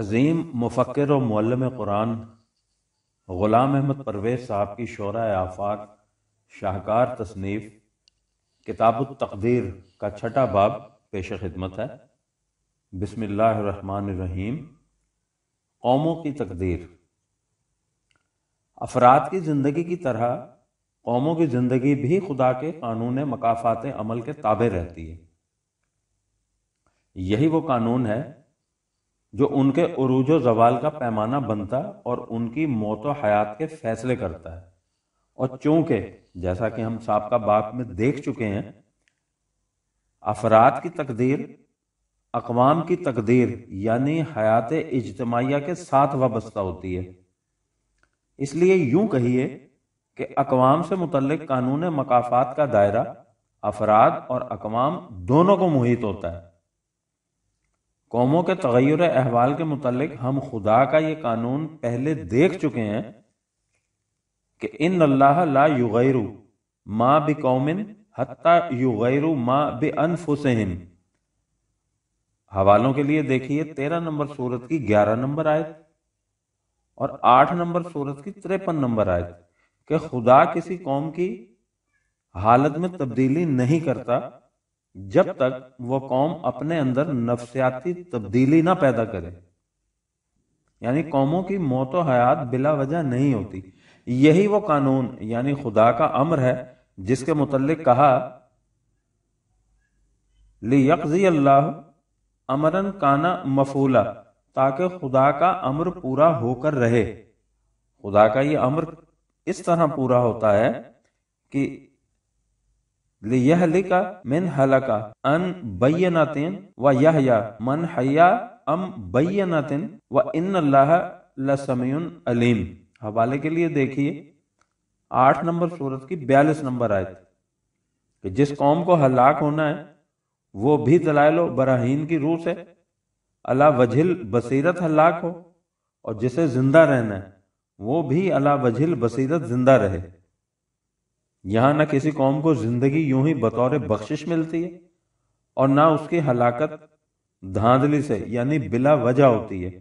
अजीम मुफक्र और मल्लम कुरान ग़ुलाम अहमद परवेज़ साहब की शरा आफाक शाहकार तसनीफ़ किताब तकदीर का छठा बाब पेश खिदमत है रहीम कौमों की तकदीर अफराद की ज़िंदगी की तरह कौमों की ज़िंदगी भी खुदा के कानून मकाफात अमल के ताबे रहती है यही वो कानून है जो उनके अरूज जवाल का पैमाना बनता और उनकी मौत और हयात के फैसले करता है और चूंकि जैसा कि हम सबका बाप में देख चुके हैं अफराद की तकदीर अकवाम की तकदीर यानी हयात इजतमाया के साथ वाबस्ता होती है इसलिए यूं कहिए कि अकवाम से मुतलक कानून मकाफात का दायरा अफराद और अकवाम दोनों को मुहित होता है कौमों के तगैर अहवाल के मुतालिक हम खुदा का ये कानून पहले देख चुके हैं कि इन अल्लाह ला युगैरु मा बे कौमिन हत्ता युगैरु मा बे अनफुसहम हवालों के लिए देखिए तेरह नंबर सूरत की ग्यारह नंबर आयत और आठ नंबर सूरत की तिरपन नंबर आयत कि खुदा किसी कौम की हालत में तब्दीली नहीं करता जब तक वह कौम अपने अंदर नफसियाती तब्दीली ना पैदा करे यानी कौमों की मौत हयात बिला वजह नहीं होती यही वो कानून यानी खुदा का अमर है जिसके मुतलक कहा लियकजी अल्लाह अमरन काना मफूला ताकि खुदा का अमर पूरा होकर रहे खुदा का ये अमर इस तरह पूरा होता है कि लियहलिक मिन हलका अन बैनातिन व यहया मन हया अम बैनातिन व इन अल्लाह लसमयन अलीम हवाले के लिए देखिए आठ नंबर सूरत की बयालीस नंबर आयत कि जिस कौम को हलाक होना है वो भी दलाइलो बराहीन की रूह से अला वजिल बसीरत हलाक हो और जिसे जिंदा रहना है वो भी अला वजिल बसीरत जिंदा रहे यहां ना किसी कौम को जिंदगी यूं ही बतौर बख्शिश मिलती है और ना उसकी हलाकत धांधली से यानी बिला वजह होती है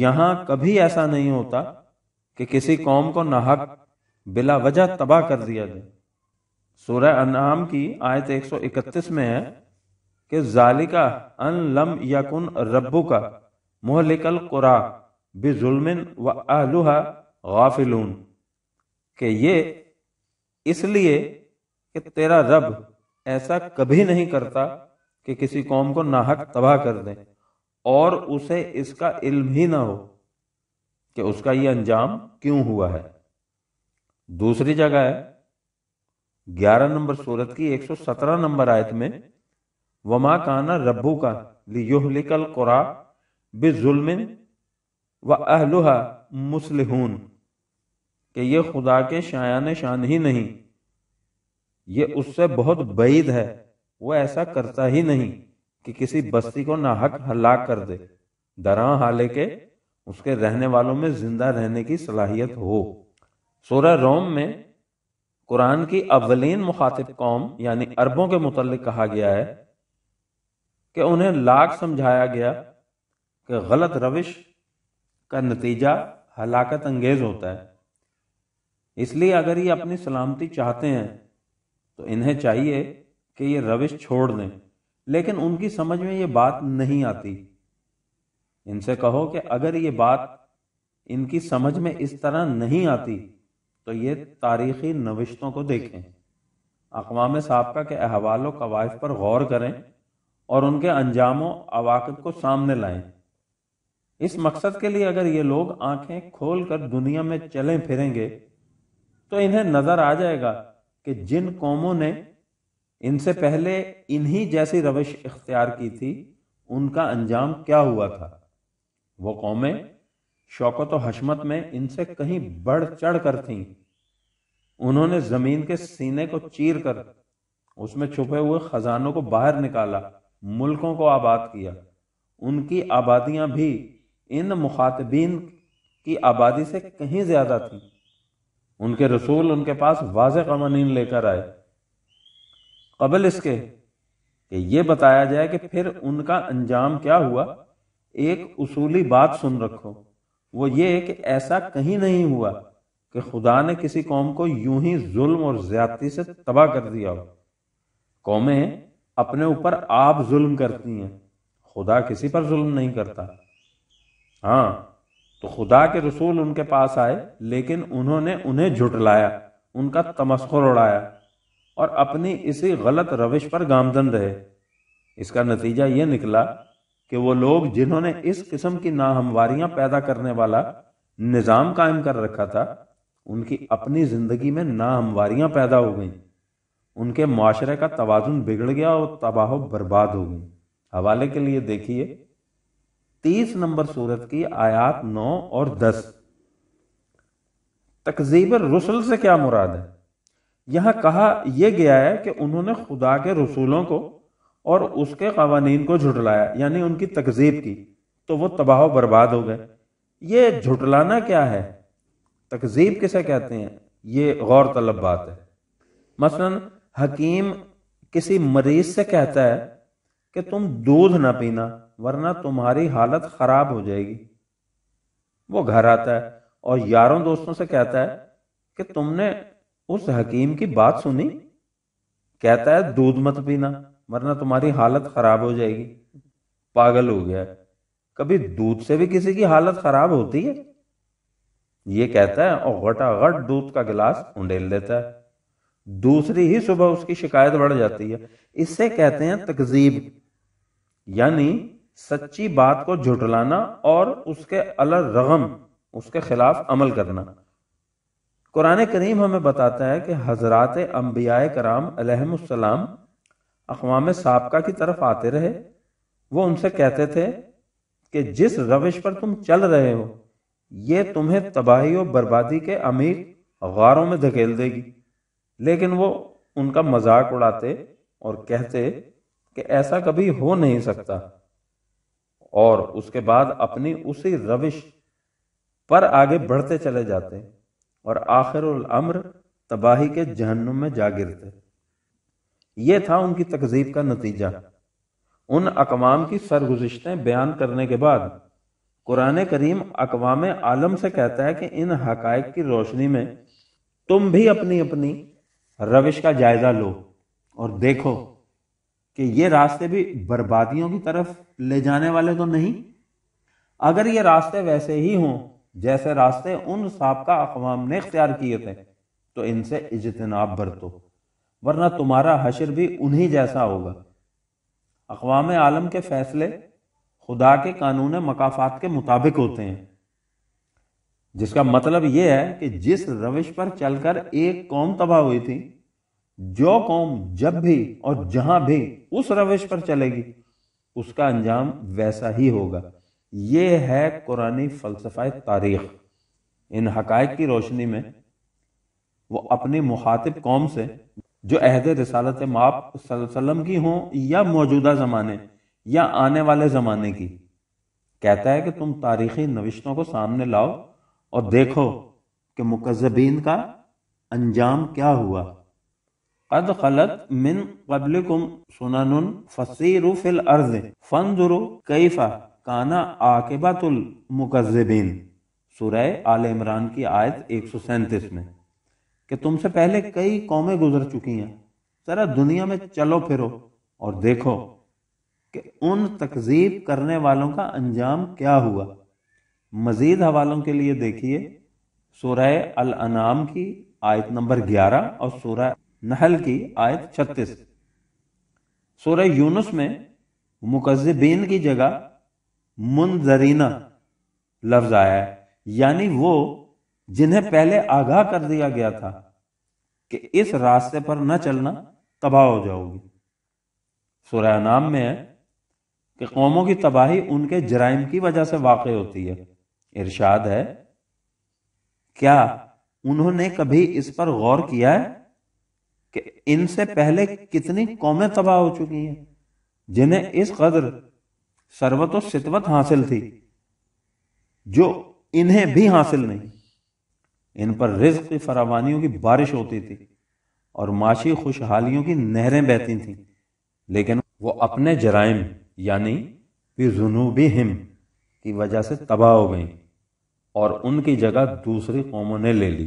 यहां कभी ऐसा नहीं होता कि किसी कौम को नाहक बिला वजह तबाह कर दिया जाए सूर्य अनाम की आयत 131 में है कि जालिका अन लम यकुन रब्बू का मोहलिकल कुरा जुलमिन व आलुहा गाफिलून के ये इसलिए कि तेरा रब ऐसा कभी नहीं करता कि किसी कौम को नाहक तबाह कर दे और उसे इसका इल्म ही ना हो कि उसका ये अंजाम क्यों हुआ है दूसरी जगह है ग्यारह नंबर सूरत की 117 नंबर आयत में वमा काना रब्बू का लियोहलिकल कुरा बिजुलमिन व अहलुहा मुसलहून कि ये खुदा के शायन शान ही नहीं ये उससे बहुत बैद है वो ऐसा करता ही नहीं कि किसी बस्ती को ना हक हलाक कर दे दरा हाले के उसके रहने वालों में जिंदा रहने की सलाहियत हो सोरा रोम में कुरान की अवलिन मुखातिब कौम यानी अरबों के मुतल कहा गया है कि उन्हें लाख समझाया गया कि गलत रविश का नतीजा हलाकत अंगेज होता है इसलिए अगर ये अपनी सलामती चाहते हैं तो इन्हें चाहिए कि ये रविश छोड़ दें लेकिन उनकी समझ में ये बात नहीं आती इनसे कहो कि अगर ये बात इनकी समझ में इस तरह नहीं आती तो ये तारीखी नविश्तों को देखें अकवाम सबका के अहवाल कवायद पर गौर करें और उनके अंजामों अवाकब को सामने लाएं इस मकसद के लिए अगर ये लोग आंखें खोलकर दुनिया में चले फिरेंगे तो इन्हें नजर आ जाएगा कि जिन कौमों ने इनसे पहले इन्हीं जैसी रविश इख्तियार की थी उनका अंजाम क्या हुआ था वो कौमें शौकत और हशमत में इनसे कहीं बढ़ चढ़ कर थीं उन्होंने जमीन के सीने को चीर कर उसमें छुपे हुए खजानों को बाहर निकाला मुल्कों को आबाद किया उनकी आबादियां भी इन मुखातबीन की आबादी से कहीं ज्यादा थी उनके रसूल उनके पास वाज कवानीन लेकर आए कबल इसके कि ये बताया जाए कि फिर उनका अंजाम क्या हुआ एक उसूली बात सुन रखो वो ये कि ऐसा कहीं नहीं हुआ कि खुदा ने किसी कौम को यूं ही जुल्म और ज्यादती से तबाह कर दिया हो कौमें अपने ऊपर आप जुल्म करती हैं खुदा किसी पर जुल्म नहीं करता हाँ तो खुदा के रसूल उनके पास आए लेकिन उन्होंने उन्हें झुटलाया उनका तमस्खर उड़ाया और अपनी इसी गलत रविश पर गामजन रहे इसका नतीजा ये निकला कि वो लोग जिन्होंने इस किस्म की नाहमवारियां पैदा करने वाला निज़ाम कायम कर रखा था उनकी अपनी ज़िंदगी में नाहमवारियां पैदा हो गईं उनके माशरे का तोज़ुन बिगड़ गया और तबाह बर्बाद हो गई हवाले के लिए देखिए तीस नंबर सूरत की आयात नौ और दस तकजीब रसुल से क्या मुराद है यहां कहा यह गया है कि उन्होंने खुदा के रसूलों को और उसके कवानीन को झुटलाया यानी उनकी तकजीब की तो वो तबाह बर्बाद हो गए ये झुटलाना क्या है तकजीब किसे कहते हैं ये गौर तलब बात है मसलन हकीम किसी मरीज से कहता है कि तुम दूध ना पीना वरना तुम्हारी हालत खराब हो जाएगी वो घर आता है और यारों दोस्तों से कहता है कि तुमने उस हकीम की बात सुनी कहता है दूध मत पीना वरना तुम्हारी हालत खराब हो जाएगी पागल हो गया है कभी दूध से भी किसी की हालत खराब होती है ये कहता है और घटाघट दूध का गिलास उंडेल देता है दूसरी ही सुबह उसकी शिकायत बढ़ जाती है इससे कहते हैं तकजीब यानी सच्ची बात को झुटलाना और उसके अलर रगम उसके खिलाफ अमल करना कुरान करीम हमें बताता है कि हजरत अम्बिया कराम सलाम अकवाम सबका की तरफ आते रहे वो उनसे कहते थे कि जिस रविश पर तुम चल रहे हो ये तुम्हें तबाही और बर्बादी के अमीर गारों में धकेल देगी लेकिन वो उनका मजाक उड़ाते और कहते कि ऐसा कभी हो नहीं सकता और उसके बाद अपनी उसी रविश पर आगे बढ़ते चले जाते और आखिर अम्र तबाही के जहनुम में जा गिरते ये था उनकी तकजीब का नतीजा उन अकवाम की सरगुजश्तें बयान करने के बाद कुरान करीम अकवाम आलम से कहता है कि इन हकायक की रोशनी में तुम भी अपनी अपनी रविश का जायजा लो और देखो कि ये रास्ते भी बर्बादियों की तरफ ले जाने वाले तो नहीं अगर ये रास्ते वैसे ही हों जैसे रास्ते उन सबका अकवाम ने अख्तियार किए थे तो इनसे इजतनाब बरतो वरना तुम्हारा हशर भी उन्हीं जैसा होगा अकवाम आलम के फैसले खुदा के कानून मकाफात के मुताबिक होते हैं जिसका मतलब यह है कि जिस रविश पर चलकर एक कौम तबाह हुई थी जो कौम जब भी और जहां भी उस रविश पर चलेगी उसका अंजाम वैसा ही होगा ये है कुरानी फलसफा तारीख इन हक की रोशनी में वो अपनी मुखातिब कौम से जो अहद रसालत माप सल्लम की हों या मौजूदा ज़माने या आने वाले ज़माने की कहता है कि तुम तारीखी नविश्तों को सामने लाओ और देखो कि मुकजबीन का अंजाम क्या हुआ कद खलत मिन कबलिकुम सुनन फसीरु फिल अर्ज फंजुरु कैफा काना आकिबतुल मुकज़िबीन सूरह आल इमरान की आयत एक में कि तुमसे पहले कई कौमें गुजर चुकी हैं जरा दुनिया में चलो फिरो और देखो कि उन तकजीब करने वालों का अंजाम क्या हुआ मजीद हवालों के लिए देखिए सूरह अल अनाम की आयत नंबर 11 और सूरह नहल की आयत छत्तीस सूरह यूनुस में मुकजबिन की जगह मुंजरीना लफ्ज आया है यानी वो जिन्हें पहले आगाह कर दिया गया था कि इस रास्ते पर न चलना तबाह हो जाओगी सूर्य नाम में है कि कौमों की तबाही उनके जराइम की वजह से वाक़ होती है इर्शाद है क्या उन्होंने कभी इस पर गौर किया है कि इनसे पहले कितनी कौमें तबाह हो चुकी हैं जिन्हें इस कदर सर्वतो सितवत हासिल थी जो इन्हें भी हासिल नहीं इन पर रिज्क की फरावानियों की बारिश होती थी और माशी खुशहालियों की नहरें बहती थीं लेकिन वो अपने जराइम यानी जुनूबी हिम की वजह से तबाह हो गई और उनकी जगह दूसरी कौमों ने ले ली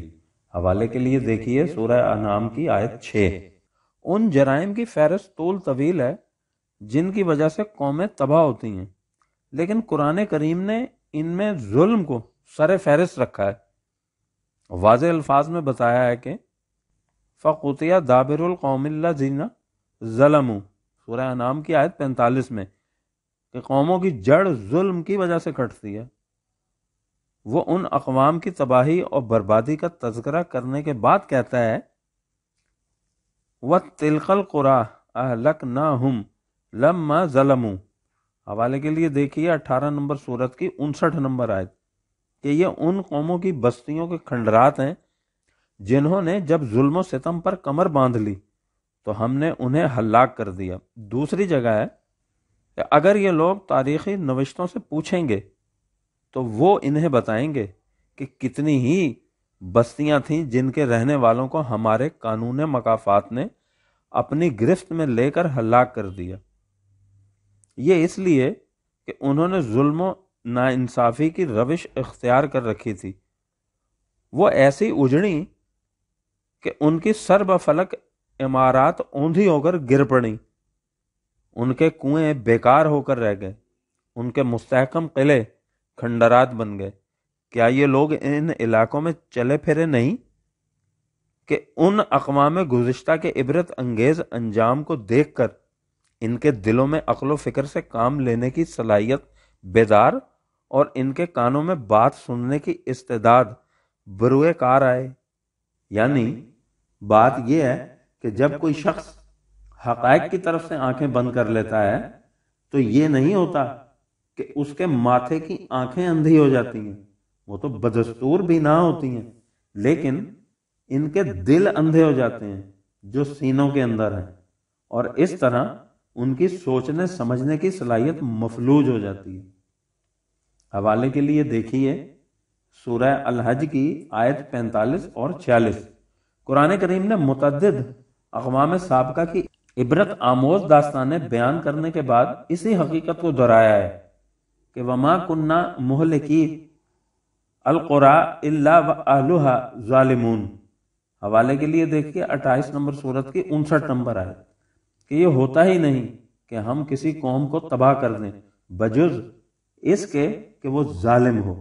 हवाले के लिए देखिए सूर्य अनाम की आयत छः उन जराइम की फहरस्त तोल तवील है जिनकी वजह से कौमें तबाह होती हैं लेकिन कुरान करीम ने इनमें जुल्म को सर फहरस्त रखा है वाज अल्फाज में बताया है कि फ़कुतिया दाबिरकौमिल्ला जीना जलम सूर्य नाम की आयत पैंतालीस में कि कौमों की जड़ जुल्म की वजह से कटती है वो उन अकवाम की तबाही और बर्बादी का तस्करा करने के बाद कहता है व तिलकल कुरा अहलक ना हम लम्मा जलमू हवाले के लिए देखिए अठारह नंबर सूरत की उनसठ नंबर आयत कि ये उन कौमों की बस्तियों के खंडरात हैं जिन्होंने जब जुल्म सितम पर कमर बांध ली तो हमने उन्हें हलाक कर दिया दूसरी जगह है कि अगर ये लोग तारीखी नविश्तों से पूछेंगे तो वो इन्हें बताएंगे कि कितनी ही बस्तियां थीं जिनके रहने वालों को हमारे कानून मकाफात ने अपनी गिरफ्त में लेकर हलाक कर दिया ये इसलिए कि उन्होंने जुल्म नाइंसाफ़ी की रविश इख्तियार कर रखी थी वो ऐसी उजड़ी कि उनकी सर्बफलक इमारात ऊंधी होकर गिर पड़ी उनके कुएं बेकार होकर रह गए उनके मुस्तकम किले खंडरात बन गए क्या ये लोग इन इलाकों में चले फिरे नहीं कि उन अकवा में गुज्तर के इबरत अंगेज अंजाम को देख कर इनके दिलों में अकलो फ़िक्र से काम लेने की सलाहियत बेदार और इनके कानों में बात सुनने की इस्तेदाद बरुए कार आए यानी बात यह है कि जब कोई शख्स हकैक की तरफ से आंखें बंद कर लेता है तो ये तो नहीं होता कि उसके माथे की आंखें अंधी हो जाती हैं वो तो बदस्तूर भी ना होती हैं लेकिन इनके दिल अंधे हो जाते हैं जो सीनों के अंदर हैं और इस तरह उनकी सोचने समझने की सलाहियत मफलूज हो जाती है हवाले के लिए देखिए सूरह अलहज की आयत 45 और 46 कुरान करीम ने मुतद अकवाम सबका की इबरत आमोज दास्तान बयान करने के बाद इसी हकीकत को दोहराया है कि वमा कुन्ना मोहल की अलकुरा अल्लाहा ालिमून हवाले के लिए देखिए अट्ठाईस नंबर सूरत की उनसठ नंबर आयत कि ये होता ही नहीं कि हम किसी कौम को तबाह कर दें बजुज इसके कि वो जालिम हो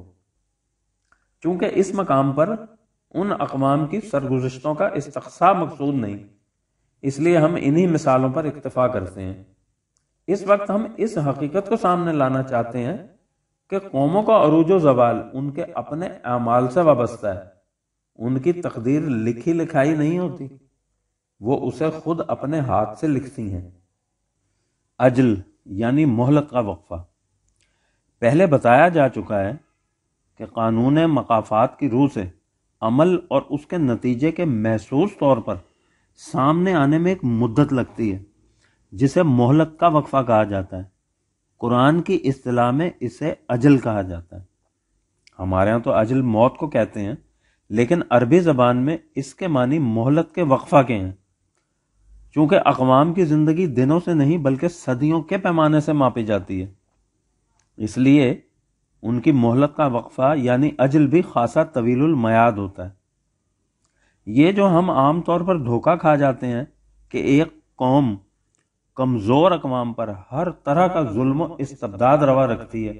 चूंकि इस मकाम पर उन अकवाम की सरगुजशतों का इस्तसा मकसूद नहीं इसलिए हम इन्हीं मिसालों पर इक्तफा करते हैं इस वक्त हम इस हकीकत को सामने लाना चाहते हैं कि कौमों का अरूज जवाल उनके अपने अमाल से वाबस्ता है उनकी तकदीर लिखी लिखाई नहीं होती वो उसे खुद अपने हाथ से लिखती हैं अजल यानी मोहलत का वक्फा पहले बताया जा चुका है कि कानून मकाफात की रूह से अमल और उसके नतीजे के महसूस तौर पर सामने आने में एक मुद्दत लगती है जिसे मोहलक का वक्फा कहा जाता है कुरान की अतलाह में इसे अजल कहा जाता है हमारे यहाँ तो अजल मौत को कहते हैं लेकिन अरबी ज़बान में इसके मानी मोहलत के वक्फा के हैं चूंकि अकवाम की ज़िंदगी दिनों से नहीं बल्कि सदियों के पैमाने से मापी जाती है इसलिए उनकी मोहलत का वक्फा यानी अजल भी खासा तवीलमयाद होता है ये जो हम आम तौर पर धोखा खा जाते हैं कि एक कौम कमज़ोर अकवाम पर हर तरह का जुल्म इस तबदाद रवा रखती है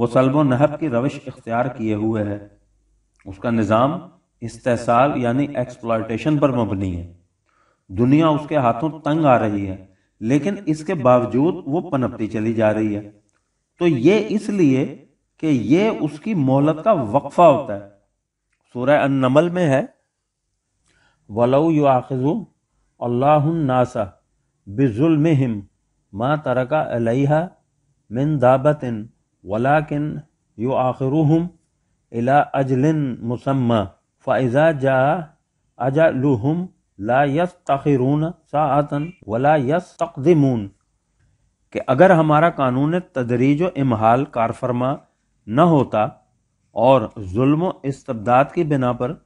वो सलबो नहब की रविश इख्तियार किए हुए है उसका निज़ाम इस्तेसाल यानी एक्सप्लाइटेशन पर मबनी है दुनिया उसके हाथों तंग आ रही है लेकिन इसके बावजूद वो पनपती चली जा रही है तो ये इसलिए कि ये उसकी मोहलत का वक्फा होता है सूरह अन्नमल में है वलऊ यू अल्लाह नासा बिजुल्मिहिम माँ तरका अलैहा मिन दाबतिन वलाकिन यु आखिरुहम इला अजलिन मुसम फ़ाइज़ा जा अजलुहम ला यस तखिरून सातन वला यस तकदमून के अगर हमारा कानून तदरीज इमहाल कारफरमा न होता और जुल्म इस्तबदाद की बिना पर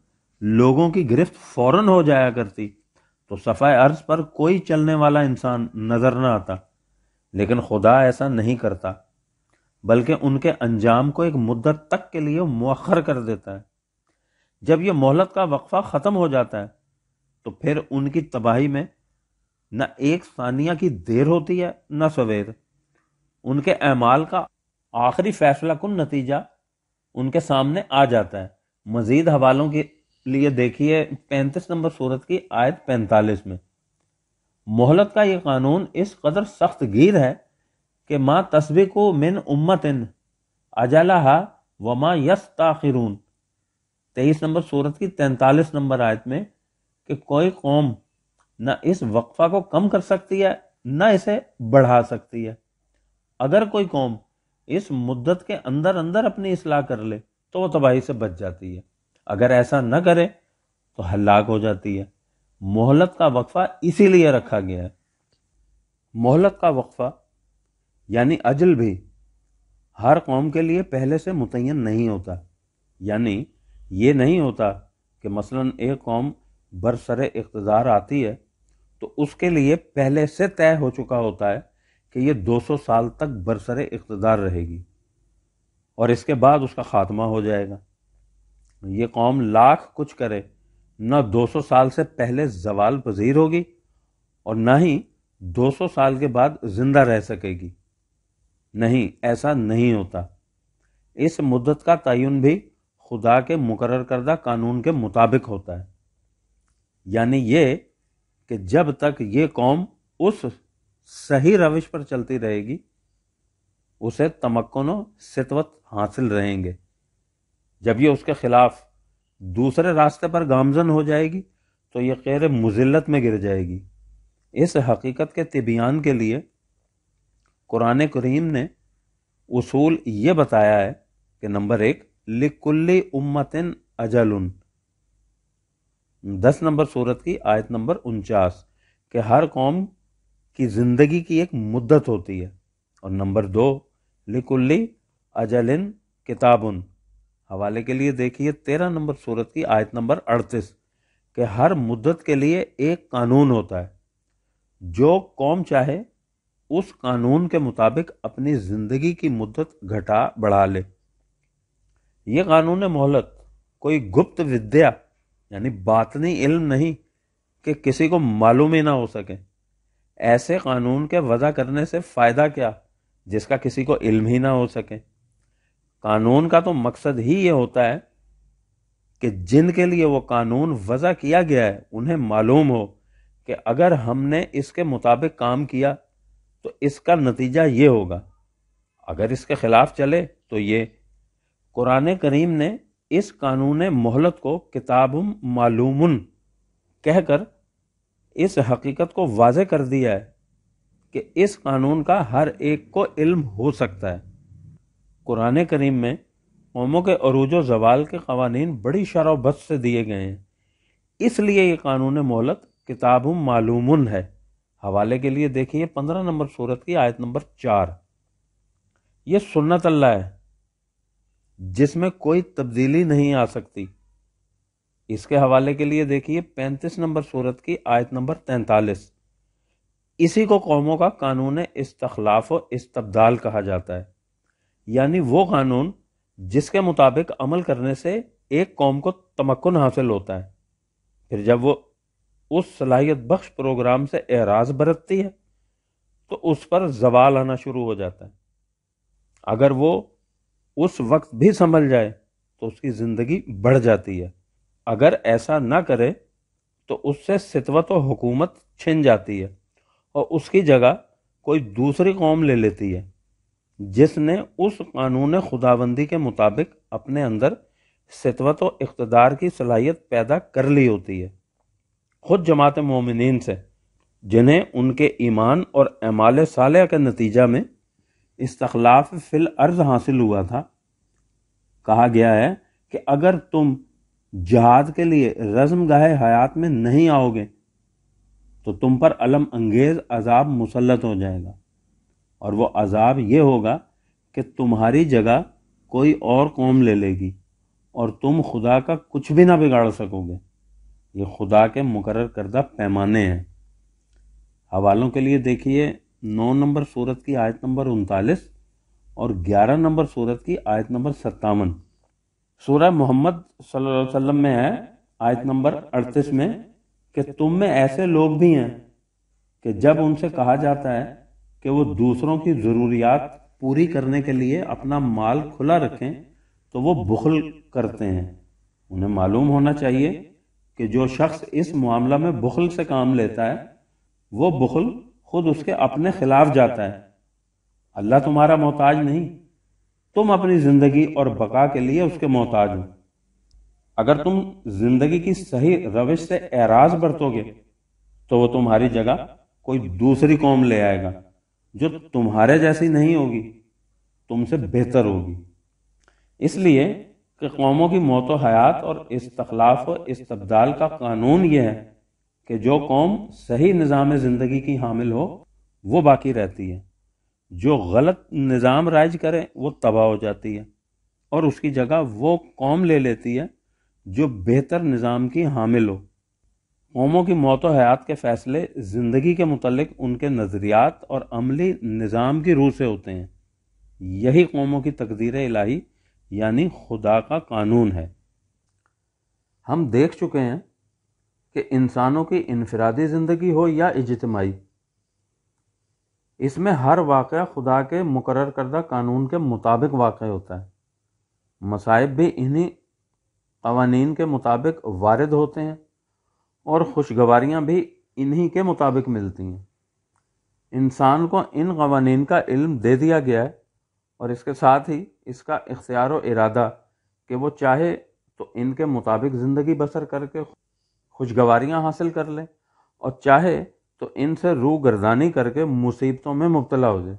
लोगों की गिरफ्त फ़ौर हो जाया करती तो सफ़ाए अर्ज पर कोई चलने वाला इंसान नज़र ना आता लेकिन खुदा ऐसा नहीं करता बल्कि उनके अंजाम को एक मुद्दत तक के लिए मौखर कर देता है जब यह मोहलत का वक्फा ख़त्म हो जाता है तो फिर उनकी तबाही में न एक सानिया की देर होती है न सवेर उनके अमाल का आखिरी फैसला कन नतीजा उनके सामने आ जाता है मजीद हवालों की लिए देखिए पैंतीस नंबर सूरत की आयत पैंतालीस में मोहलत का ये कानून इस कदर सख्त गिर है कि माँ तस्वी को मिन इन अजलाहा व माँ यस ताखिरून तेईस नंबर सूरत की तैंतालीस नंबर आयत में कि कोई कौम न इस वक्फा को कम कर सकती है न इसे बढ़ा सकती है अगर कोई कौम इस मुद्दत के अंदर अंदर अपनी असलाह कर ले तो वह तबाही से बच जाती है अगर ऐसा न करें तो हलाक हो जाती है मोहलत का वक्फा इसीलिए रखा गया है मोहलत का वक्फा यानी अजल भी हर कौम के लिए पहले से मुतन नहीं होता यानी ये नहीं होता कि मसलन एक कौम बरसर इकतदार आती है तो उसके लिए पहले से तय हो चुका होता है कि ये 200 साल तक बरसर इकतदार रहेगी और इसके बाद उसका ख़ात्मा हो जाएगा ये कौम लाख कुछ करे दो 200 साल से पहले जवाल पजीर होगी और न ही 200 साल के बाद जिंदा रह सकेगी नहीं ऐसा नहीं होता इस मुद्दत का तयन भी खुदा के मुकर करदा कानून के मुताबिक होता है यानी ये कि जब तक ये कौम उस सही रविश पर चलती रहेगी उसे तमक्न सितवत हासिल रहेंगे जब ये उसके खिलाफ दूसरे रास्ते पर गामजन हो जाएगी तो ये कैर मुजिलत में गिर जाएगी इस हकीकत के तिबियान के लिए कुरान करीम ने उसूल ये बताया है कि नंबर एक लिकुल्ली उम्मतिन अजल दस नंबर सूरत की आयत नंबर उनचास के हर कौम की ज़िंदगी की एक मुद्दत होती है और नंबर दो लिकुल्ली अजलिन किताबन हवाले के लिए देखिए तेरह नंबर सूरत की आयत नंबर अड़तीस के हर मुद्दत के लिए एक कानून होता है जो कौम चाहे उस कानून के मुताबिक अपनी ज़िंदगी की मुद्दत घटा बढ़ा ले यह कानून मोहलत कोई गुप्त विद्या यानी बातनी इल्म नहीं कि किसी को मालूम ही ना हो सके ऐसे कानून के वजह करने से फ़ायदा क्या जिसका किसी को इल्म ही ना हो सके कानून का तो मकसद ही ये होता है कि जिनके लिए वो कानून वज़ा किया गया है उन्हें मालूम हो कि अगर हमने इसके मुताबिक काम किया तो इसका नतीजा ये होगा अगर इसके ख़िलाफ़ चले तो ये कुरान करीम ने इस कानून मोहलत को किताब मालूम कहकर इस हकीकत को वाज कर दिया है कि इस कानून का हर एक को इल्म हो सकता है कुरान करीम में कौमों के अरूज जवाल के कवानीन बड़ी शराबत से दिए गए हैं इसलिए ये कानून मोहलत किताब मालूम है हवाले के लिए देखिए पंद्रह नंबर सूरत की आयत नंबर चार ये सुन्नत अल्लाह है जिसमें कोई तब्दीली नहीं आ सकती इसके हवाले के लिए देखिए पैंतीस नंबर सूरत की आयत नंबर तैंतालीस इसी को कौमों का कानून इस्तखलाफ व इस्तबदाल कहा जाता है यानी वो कानून जिसके मुताबिक अमल करने से एक कौम को तमक्न हासिल होता है फिर जब वो उस सलाहियत बख्श प्रोग्राम से एराज बरतती है तो उस पर जवाल आना शुरू हो जाता है अगर वो उस वक्त भी संभल जाए तो उसकी ज़िंदगी बढ़ जाती है अगर ऐसा ना करे तो उससे सितवत हुकूमत छिन जाती है और उसकी जगह कोई दूसरी कौम ले लेती है जिसने उस कानून खुदाबंदी के मुताबिक अपने अंदर सितवत व इकतदार की सलाहियत पैदा कर ली होती है खुद जमात मोमिन से जिन्हें उनके ईमान और अमाल साल के नतीजा में इस्तलाफ फिल अर्ज हासिल हुआ था कहा गया है कि अगर तुम जहाद के लिए रजम गाह हयात में नहीं आओगे तो तुम पर अलम अंगेज अजाब मुसलत हो जाएगा और वो अजाब ये होगा कि तुम्हारी जगह कोई और कौम ले लेगी और तुम खुदा का कुछ भी ना बिगाड़ सकोगे ये खुदा के मुकर करदा पैमाने हैं हवालों के लिए देखिए नौ नंबर सूरत की आयत नंबर उनतालीस और ग्यारह नंबर सूरत की आयत नंबर सत्तावन सूर मोहम्मद वसल्लम में है आयत नंबर अड़तीस में कि तुम में ऐसे लोग भी हैं कि जब उनसे कहा जाता है कि वो दूसरों की ज़रूरियात पूरी करने के लिए अपना माल खुला रखें तो वो बुखल करते हैं उन्हें मालूम होना चाहिए कि जो शख्स इस मामला में बुखल से काम लेता है वो बुखल खुद उसके अपने खिलाफ जाता है अल्लाह तुम्हारा मोहताज नहीं तुम अपनी ज़िंदगी और बका के लिए उसके मोहताज हो अगर तुम ज़िंदगी की सही रविश से एराज बरतोगे तो वो तुम्हारी जगह कोई दूसरी कौम ले आएगा जो तुम्हारे जैसी नहीं होगी तुमसे बेहतर होगी इसलिए कि कौमों की मौत हयात और इस्तलाफ इस इस्तबदाल का कानून यह है कि जो कौम सही निज़ाम ज़िंदगी की हामिल हो वो बाकी रहती है जो गलत निज़ाम राज करे वो तबाह हो जाती है और उसकी जगह वो कौम ले लेती है जो बेहतर निज़ाम की हामिल हो कौमों की मौत हयात के फैसले ज़िंदगी के मतलब उनके नज़रियात और अमली निज़ाम की रूह से होते हैं यही कौमों की तकदीर इलाही यानी खुदा का कानून है हम देख चुके हैं कि इंसानों की इनफरादी ज़िंदगी हो या इजतमाही इसमें हर वाक़ खुदा के मुकर करदा कानून के मुताबिक वाक़ होता है मसाइब भी इन्हीं कवानीन के मुताबिक वारद होते हैं और खुशगवारियाँ भी इन्हीं के मुताबिक मिलती हैं इंसान को इन कवानीन का इल्म दे दिया गया है और इसके साथ ही इसका इख्तियार और इरादा कि वो चाहे तो इनके मुताबिक ज़िंदगी बसर करके खुशगवारियाँ हासिल कर ले और चाहे तो इनसे रू गर्दानी करके मुसीबतों में मुबतला हो जाए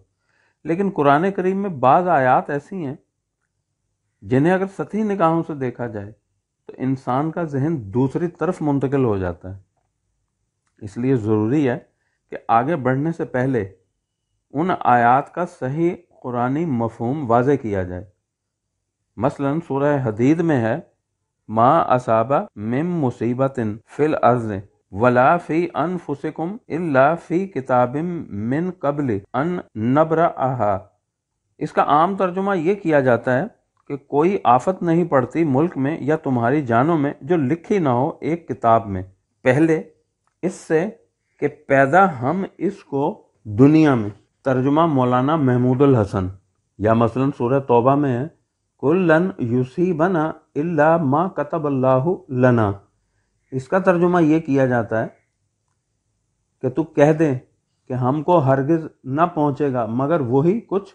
लेकिन कुरान करीम में बाज़ आयात ऐसी हैं जिन्हें अगर सतही निगाहों से देखा जाए तो इंसान का जहन दूसरी तरफ मुंतकिल हो जाता है इसलिए ज़रूरी है कि आगे बढ़ने से पहले उन आयात का सही कुरानी मफहम वाज किया जाए मसलन सूरह हदीद में है मा असाबा मिम मुसीबतिन फिल अर्ज़ वला फी फुसकुम इल्ला फी किताबिम मिन कबल अन नबरा इसका आम तर्जुमा ये किया जाता है कि कोई आफत नहीं पड़ती मुल्क में या तुम्हारी जानों में जो लिखी ना हो एक किताब में पहले इससे कि पैदा हम इसको दुनिया में तर्जुमा मौलाना महमूदुल हसन या मसलन सूर तौबा में है कुल्लन यूसी बना इल्ला मा कतब अल्लाह लना इसका तर्जुमा ये किया जाता है कि तू कह दे कि हमको हरगिज़ ना पहुँचेगा मगर वही कुछ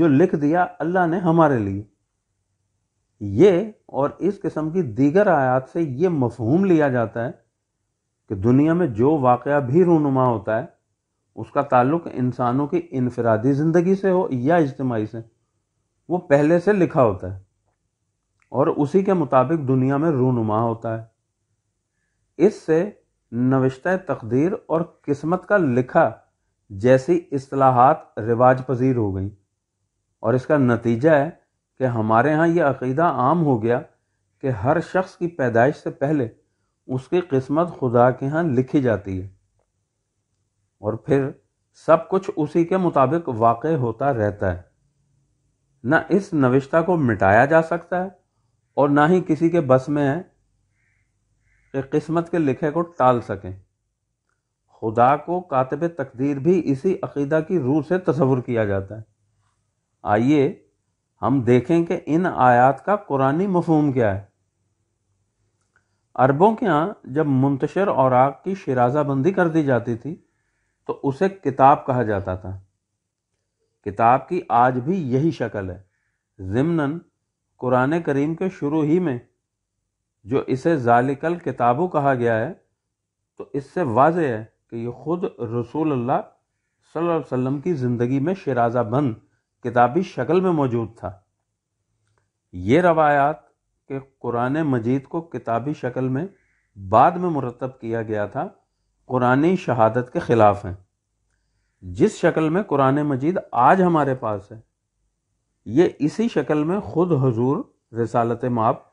जो लिख दिया अल्लाह ने हमारे लिए ये और इस किस्म की दीगर आयात से ये मफहूम लिया जाता है कि दुनिया में जो वाक़ भी रूनुमा होता है उसका ताल्लुक इंसानों की इनफरादी ज़िंदगी से हो या इज्तमाही से वो पहले से लिखा होता है और उसी के मुताबिक दुनिया में रूनुमा होता है इससे नविश्त तकदीर और किस्मत का लिखा जैसी असलाहत रिवाज पजीर हो गई और इसका नतीजा है कि हमारे यहाँ ये अकीदा आम हो गया कि हर शख्स की पैदाइश से पहले उसकी किस्मत खुदा के यहाँ लिखी जाती है और फिर सब कुछ उसी के मुताबिक वाक़ होता रहता है ना इस नविश्ता को मिटाया जा सकता है और ना ही किसी के बस में है कि किस्मत के लिखे को टाल सकें खुदा को कातब तकदीर भी इसी अकीदा की रूह से तस्वुर किया जाता है आइए हम देखें कि इन आयात का कुरानी मफहम क्या है अरबों के यहाँ जब मुंतशर और आग की शराजाबंदी कर दी जाती थी तो उसे किताब कहा जाता था किताब की आज भी यही शक्ल है ज़िमनन कुरान करीम के शुरू ही में जो इसे जालिकल किताबों कहा गया है तो इससे वाज है कि ये खुद रसूल अल्लाह वसल्लम की ज़िंदगी में शराजा बंद किताबी शक्ल में मौजूद था ये रवायात के कुरान मजीद को किताबी शक्ल में बाद में मुरतब किया गया था कुरानी शहादत के ख़िलाफ़ हैं जिस शक्ल में कुरान मजीद आज हमारे पास है ये इसी शक्ल में ख़ुद हजूर रसालत माप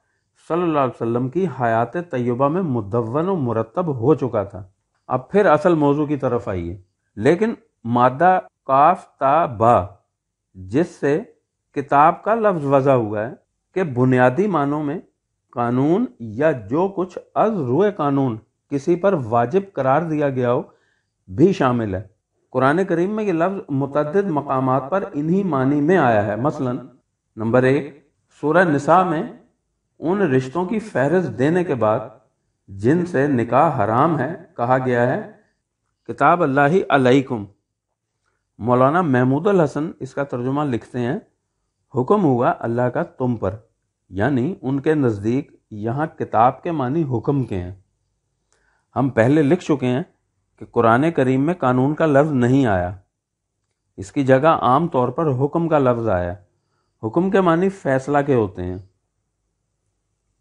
सल्लल्लाहु अलैहि की हयात तय्यबा में मुदवन और मुरतब हो चुका था अब फिर असल मौजू की तरफ आइए लेकिन मादा काफ ता बा जिससे किताब का लफ्ज वज़ा हुआ है कि बुनियादी मानों में कानून या जो कुछ अज रुए कानून किसी पर वाजिब करार दिया गया हो भी शामिल है कुरान करीम में ये लफ्ज़ मतद मकाम पर इन्हीं मानी में आया है मसलन नंबर एक सूरह निसा में उन रिश्तों की फहरिस्त देने के बाद जिनसे निकाह हराम है कहा गया है किताब अल्लाह अलैकुम मौलाना महमूद अल हसन इसका तर्जुमा लिखते हैं हुक्म हुआ अल्लाह का तुम पर यानी उनके नज़दीक यहाँ किताब के मानी हुक्म के हैं हम पहले लिख चुके हैं कि कुरान करीम में कानून का लफ्ज़ नहीं आया इसकी जगह आम तौर पर हुक्म का लफ्ज़ आया हुक्म के मानी फ़ैसला के होते हैं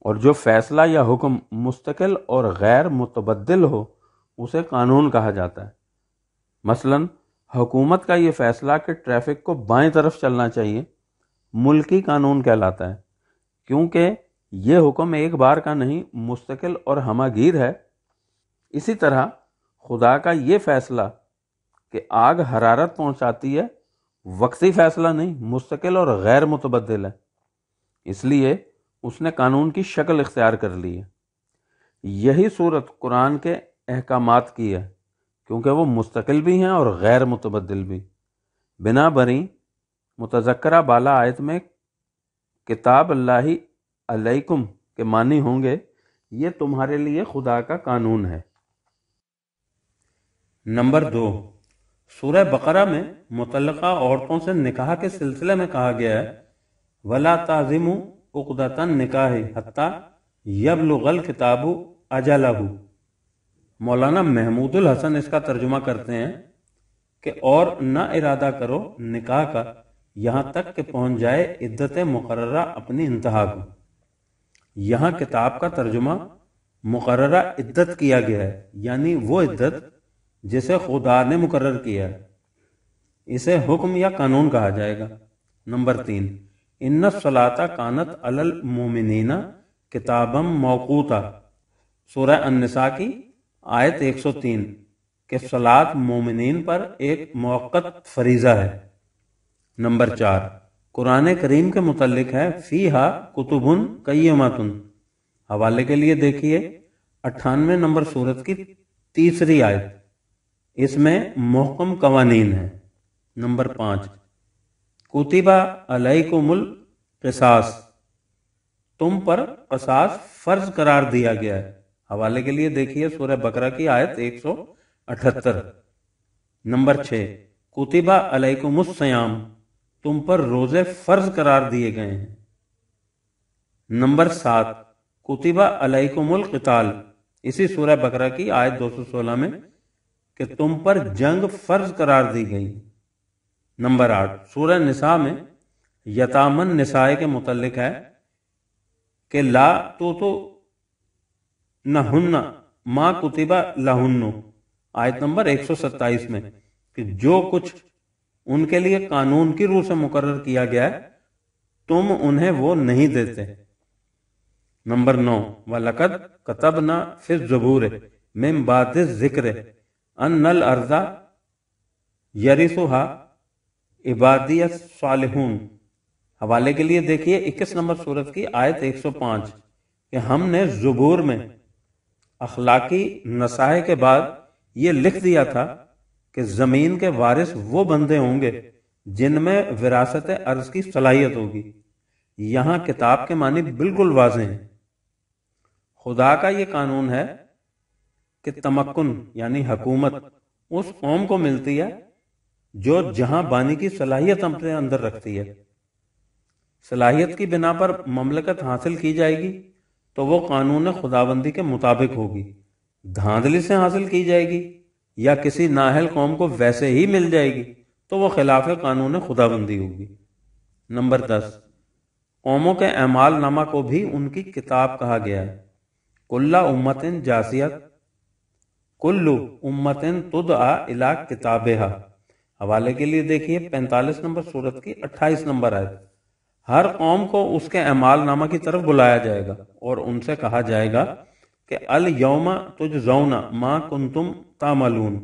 और जो फ़ैसला या हुक्म मुस्तकिल और गैर मुतबदल हो उसे कानून कहा जाता है मसलन हुकूमत का ये फैसला कि ट्रैफिक को बाएं तरफ चलना चाहिए मुल्की कानून कहलाता है क्योंकि ये हुक्म एक बार का नहीं मुस्तकिल और हमागीर है इसी तरह खुदा का ये फैसला कि आग हरारत पहुंचाती है वक्सी फैसला नहीं मुस्तकिल और गैर मुतबदल है इसलिए उसने कानून की शक्ल इख्तियार कर ली है यही सूरत कुरान के अहकाम की है क्योंकि वो मुस्तकिल भी हैं और गैर मुतबदल भी बिना बरी मुतजकरा बाला आयत में किताब अल्लाह अलैकुम के मानी होंगे ये तुम्हारे लिए खुदा का कानून है नंबर दो सूरह बकरा में मुतलका औरतों से निकाह के सिलसिले में कहा गया है वला ताजिम उकदतन निकाह हत्ता यबलुगल किताबु अजलाहू मौलाना महमूदुल हसन इसका तर्जुमा करते हैं कि और ना इरादा करो निकाह का यहाँ तक के पहुंच जाए इद्दत मुकर्रा अपनी इंतहा को यहाँ किताब का तर्जुमा मुकर्रा इद्दत किया गया है यानी वो इद्दत जिसे खुदा ने मुकर किया है इसे हुक्म या कानून कहा जाएगा नंबर तीन इन सलाता कानत अल मोमिनीना किताबम मौकूता सूर्य अनसा की आयत 103 के सलात मोमिन पर एक मौक़त फरीज़ा है नंबर चार कुरान करीम के मुतालिक है फ़ीहा कुतुबन कयमतन हवाले के लिए देखिए अट्ठानवे नंबर सूरत की तीसरी आयत इसमें मोहकम कवानीन है नंबर पाँच कुतिबा अलैकुमुल कसास तुम पर कसास फर्ज करार दिया गया है हवाले के लिए देखिए सूर्य बकरा की आयत 178 नंबर छह कुतिबा अलैकुमुस्सयाम तुम पर रोजे फर्ज करार दिए गए हैं नंबर सात कुतिबा अलैकुमुल क़िताल इसी सूर्य बकरा की आयत 216 में कि तुम पर जंग फर्ज करार दी गई नंबर आठ सूर्य निसा में यतामन निसाए के मुतलक है कि ला तो तो नहुन्ना माँ कुतिबा लहुन्नु आयत नंबर 127 में कि जो कुछ उनके लिए कानून की रूह से मुकर्र किया गया है तुम उन्हें वो नहीं देते नंबर नौ व लकद कतब न फिर जबूर मेम बात जिक्र अन नल अर्जा यरिसुहा इबादियत सालहून हवाले के लिए देखिए 21 नंबर सूरत की आयत 105 कि हमने जुबूर में अखलाकी नसाए के बाद ये लिख दिया था कि जमीन के वारिस वो बंदे होंगे जिनमें विरासत अर्ज की सलाहियत होगी यहां किताब के मानी बिल्कुल वाजे हैं खुदा का यह कानून है कि तमक्न यानी हकूमत उस कौम को मिलती है जो जहां बानी की सलाहियत अपने अंदर रखती है सलाहियत की बिना पर ममलकत हासिल की जाएगी तो वो कानून खुदाबंदी के मुताबिक होगी धांधली से हासिल की जाएगी या किसी नाहल कौम को वैसे ही मिल जाएगी तो वो खिलाफ कानून खुदाबंदी होगी नंबर दस कौमों के अमाल नामा को भी उनकी किताब कहा गया है कुल्ला उम्मतिन जासियत कुल्लू उम्मतिन तुद आ इला किताबे हवाले के लिए देखिए 45 नंबर सूरत की 28 नंबर आयत हर कौम को उसके अमाल नामा की तरफ बुलाया जाएगा और उनसे कहा जाएगा कि अल यौमा तुझ जौना माँ कुन तुम तामलून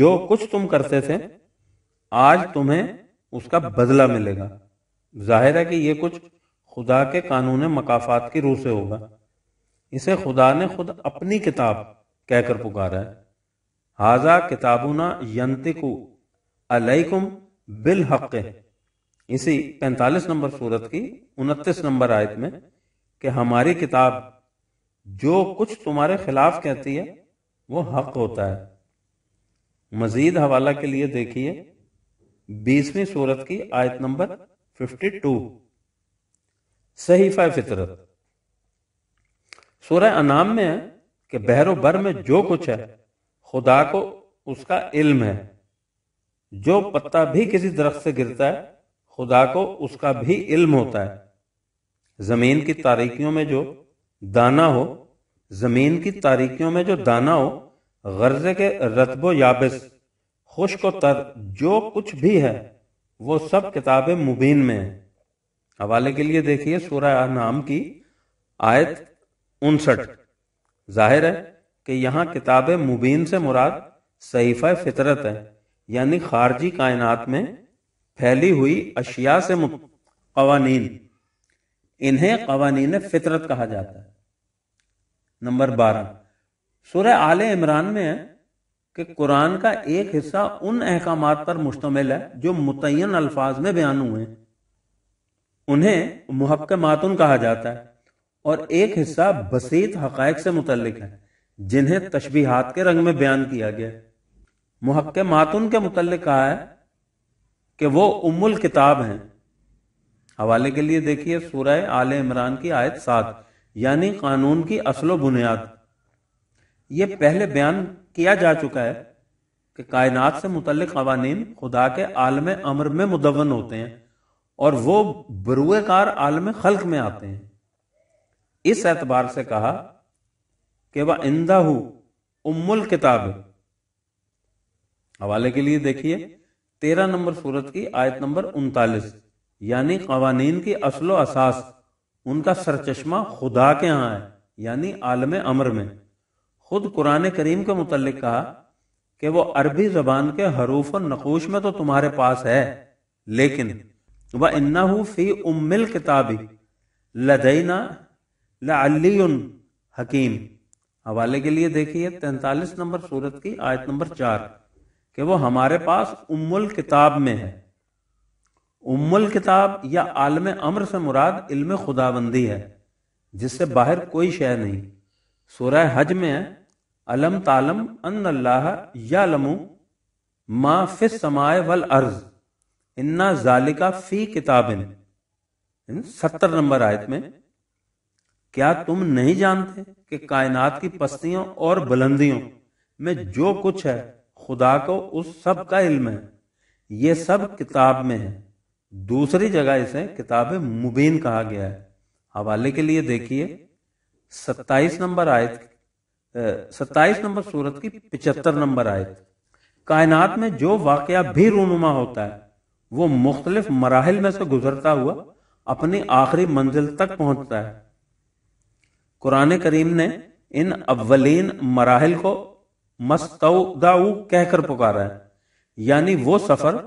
जो कुछ तुम करते थे आज तुम्हें उसका बदला मिलेगा जाहिर है कि ये कुछ खुदा के कानून मकाफात की रूह से होगा इसे खुदा ने खुद अपनी किताब कहकर पुकारा है हाजा किताबुना यंतिकु अलैकुम बिल हक़ इसी 45 नंबर सूरत की 29 नंबर आयत में कि हमारी किताब जो कुछ तुम्हारे खिलाफ कहती है वो हक होता है मजीद हवाला के लिए देखिए बीसवीं सूरत की आयत नंबर 52 सहीफा फितरत सूरह अनाम में है कि बहरों भर में जो कुछ है खुदा को उसका इल्म है जो पत्ता भी किसी दरख्त से गिरता है खुदा को उसका भी इल्म होता है जमीन की तारीखियों में जो दाना हो जमीन की तारीखियों में जो दाना हो गर्जे के रतबो याबिस खुश्क तर जो कुछ भी है वो सब किताब मुबीन में है हवाले के लिए देखिए सूर्य नाम की आयत उनसठ जाहिर है कि यहाँ किताब मुबीन से मुराद सहीफा फितरत है यानी खारजी कायनात में फैली हुई अशिया से कवानीन इन्हें कवानीन फितरत कहा जाता है नंबर बारह सूर्य आल इमरान में है कि कुरान का एक हिस्सा उन अहकाम पर मुश्तमिल है जो मुतन अल्फाज में बयान हुए उन्हें मुहक मातुन कहा जाता है और एक हिस्सा बसीत हकैक से मुतल है जिन्हें तशबीहात के रंग में बयान किया गया मुहक मातुन के मुतल कहा है कि वो उमुल किताब हैं हवाले के लिए देखिए सूरह आल इमरान की आयत सात यानी कानून की असलो बुनियाद ये पहले बयान किया जा चुका है कि कायनात से मुतल कवानीन खुदा के आलम अमर में मुदवन होते हैं और वो बरुएकार आलम खल्क में आते हैं इस एतबार से कहा कि वह इंदा हु उम्मुल किताब हवाले के लिए देखिए तेरह नंबर सूरत की आयत नंबर उनतालीस यानी कवानीन की असलो असास उनका सरचश्मा खुदा के यहाँ है यानी आलम अमर में खुद कुरान करीम के मुतल कहा कि वो अरबी जबान के हरूफ और नकोश में तो तुम्हारे पास है लेकिन वह इन्ना फी उम्मिल किताबी लदईना ली हकीम हवाले के लिए देखिए तैंतालीस नंबर सूरत की आयत नंबर चार कि वो हमारे पास उम्मुल किताब में है उम्मुल किताब या आलम अमर से मुराद इल्म खुदाबंदी है जिससे बाहर कोई शय नहीं सूरह हज में है अलम तालम अन अल्लाह या लमू मा फिस समाय वल अर्ज इन्ना जालिका फी किताब इन सत्तर नंबर आयत में क्या तुम नहीं जानते कि कायनात की पस्तियों और बुलंदियों में जो कुछ है खुदा को उस सब का इल्म है ये सब किताब में है दूसरी जगह इसे किताब मुबीन कहा गया है हवाले के लिए देखिए सत्ताईस नंबर आयत सत्ताईस नंबर सूरत की पिचहत्तर नंबर आयत कायनात में जो वाक्य भी रूनुमा होता है वो मुख्तलिफ मराहल में से गुजरता हुआ अपनी आखिरी मंजिल तक पहुंचता है कुरान करीम ने इन अव्वलीन मराहल को मस्तौदाऊ कहकर पुकारा है यानी वो सफर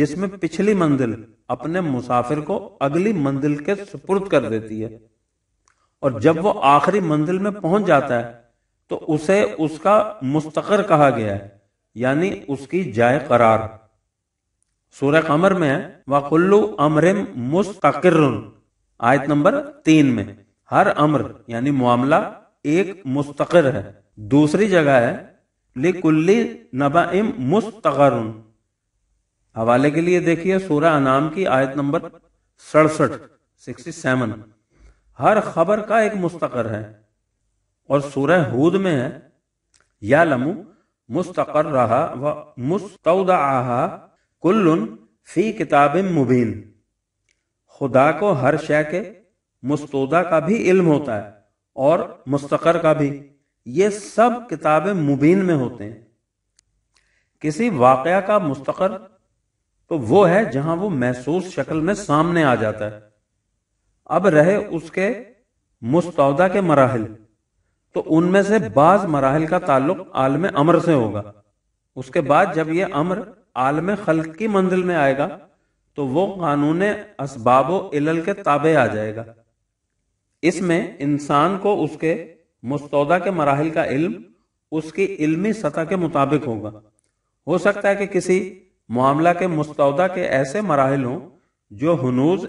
जिसमें पिछली मंजिल अपने मुसाफिर को अगली मंजिल के सुपुर्द कर देती है और जब वो आखिरी मंजिल में पहुंच जाता है तो उसे उसका मुस्तकर कहा गया है यानी उसकी जाय करार सूर्य कमर में है वकुल्लू अमरिम मुस्तकर आयत नंबर तीन में हर अमर यानी मामला एक मुस्तकर है दूसरी जगह है लिकुल्ली नबाइम मुस्तगर हवाले के लिए देखिए सूरह अनाम की आयत नंबर सड़सठ सिक्सटी सेवन हर खबर का एक मुस्तकर है और सूरह हूद में है या लमू मुस्तकर रहा व मुस्तौदा कुल्लुन फी किताब मुबीन खुदा को हर शय के मुस्तौदा का भी इल्म होता है और मुस्तकर का भी ये सब किताबें मुबीन में होते हैं किसी वाकया का मुस्तकर तो वो है जहां वो महसूस शक्ल में सामने आ जाता है अब रहे उसके मुस्तौदा के मराहल तो उनमें से बाज मराहल का ताल्लुक आलम अमर से होगा उसके बाद जब ये अमर आलम खल की मंजिल में आएगा तो वो कानून इसबाब इलल के ताबे आ जाएगा इसमें इंसान को उसके मुस्तौदा के मराहल का इल्म उसकी इल्मी सतह के मुताबिक होगा हो सकता है कि किसी मामला के मुस्तौदा के ऐसे मराहल हों जो हनूज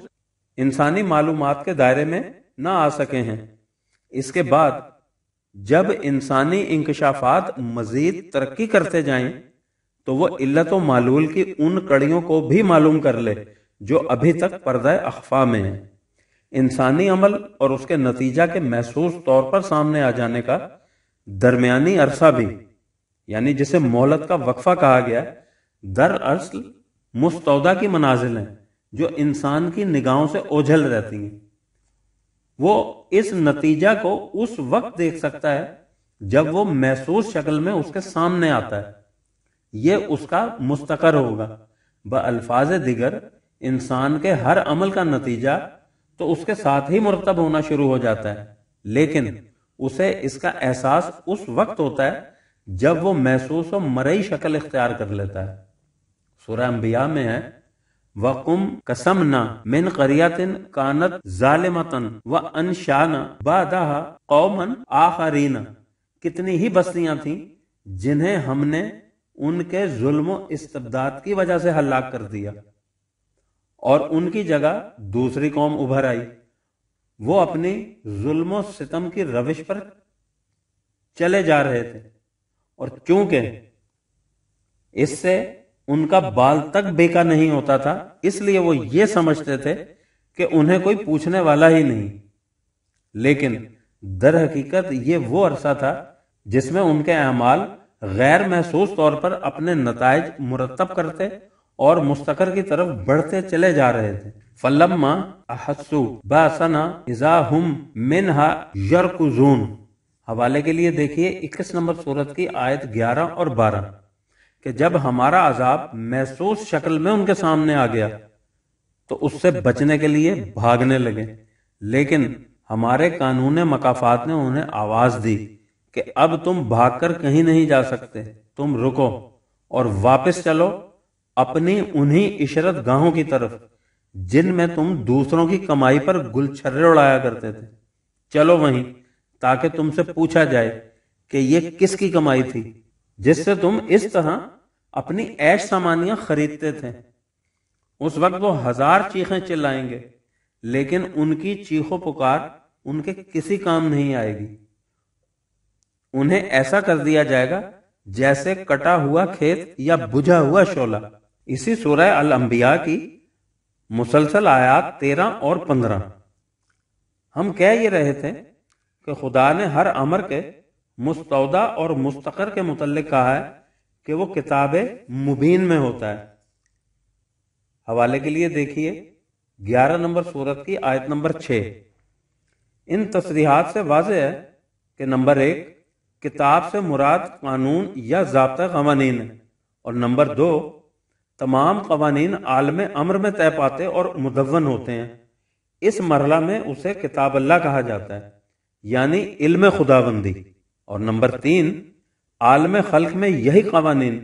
इंसानी मालूम के दायरे में ना आ सके हैं इसके बाद जब इंसानी इंकशाफात मजीद तरक्की करते जाएं तो वो इल्लत मालूल की उन कड़ियों को भी मालूम कर ले जो अभी तक पर्दा अखफा में है इंसानी अमल और उसके नतीजा के महसूस तौर पर सामने आ जाने का दरमियानी अरसा भी यानी जिसे मोहलत का वक्फा कहा गया दर असल मुस्तौदा की मनाजिल हैं जो इंसान की निगाहों से ओझल रहती हैं वो इस नतीजा को उस वक्त देख सकता है जब वो महसूस शक्ल में उसके सामने आता है ये उसका मुस्तकर होगा ब अल्फाज दिगर इंसान के हर अमल का नतीजा तो उसके साथ ही मुरतब होना शुरू हो जाता है लेकिन उसे इसका एहसास उस वक्त होता है जब वो महसूस और मरई शक्ल इख्तियार कर लेता है सूर्य में है वकुम कसमना मिन करियातिन कानत जालिमतन व अनशाना बादा कौमन आखरीना कितनी ही बस्तियां थी जिन्हें हमने उनके जुल्म इस्तबदाद की वजह से हलाक कर दिया और उनकी जगह दूसरी कौम उभर आई वो अपने जुल्म सितम की रविश पर चले जा रहे थे और क्योंकि इससे उनका बाल तक बेका नहीं होता था इसलिए वो ये समझते थे कि उन्हें कोई पूछने वाला ही नहीं लेकिन दर हकीकत ये वो अरसा था जिसमें उनके अमाल गैर महसूस तौर पर अपने नतज मुरतब करते और मुस्तकर की तरफ बढ़ते चले जा रहे थे फलम्मा अहसु बासना इजाहुम मिनहा यरकुजून हवाले के लिए देखिए 21 नंबर सूरत की आयत 11 और 12 कि जब हमारा अजाब महसूस शक्ल में उनके सामने आ गया तो उससे बचने के लिए भागने लगे लेकिन हमारे कानून मकाफात ने उन्हें आवाज दी कि अब तुम भागकर कहीं नहीं जा सकते तुम रुको और वापस चलो अपने उन्हीं इशरत गाहों की तरफ जिनमें तुम दूसरों की कमाई पर गुलछर्रे उड़ाया करते थे चलो वहीं ताकि तुमसे पूछा जाए कि ये किसकी कमाई थी जिससे तुम इस तरह अपनी ऐश सामानियां खरीदते थे उस वक्त वो हजार चीखें चिल्लाएंगे लेकिन उनकी चीखों पुकार उनके किसी काम नहीं आएगी उन्हें ऐसा कर दिया जाएगा जैसे कटा हुआ खेत या बुझा हुआ शोला इसी सूरह अल अंबिया की मुसलसल आयात तेरह और पंद्रह हम कह ये रहे थे कि खुदा ने हर अमर के मुस्तौदा और मुस्तकर के मुतल कहा है कि वो किताब मुबीन में होता है हवाले के लिए देखिए ग्यारह नंबर सूरत की आयत नंबर छ इन तसरीहत से वाज है कि नंबर एक किताब से मुराद कानून या जबता कवानीन है और नंबर दो तमाम कवानीन आलम अम्र में तय पाते और मुदवन होते हैं इस मरला में उसे किताब अल्लाह कहा जाता है यानी इल्म खुदाबंदी और नंबर तीन आलम खल्क में यही कवानीन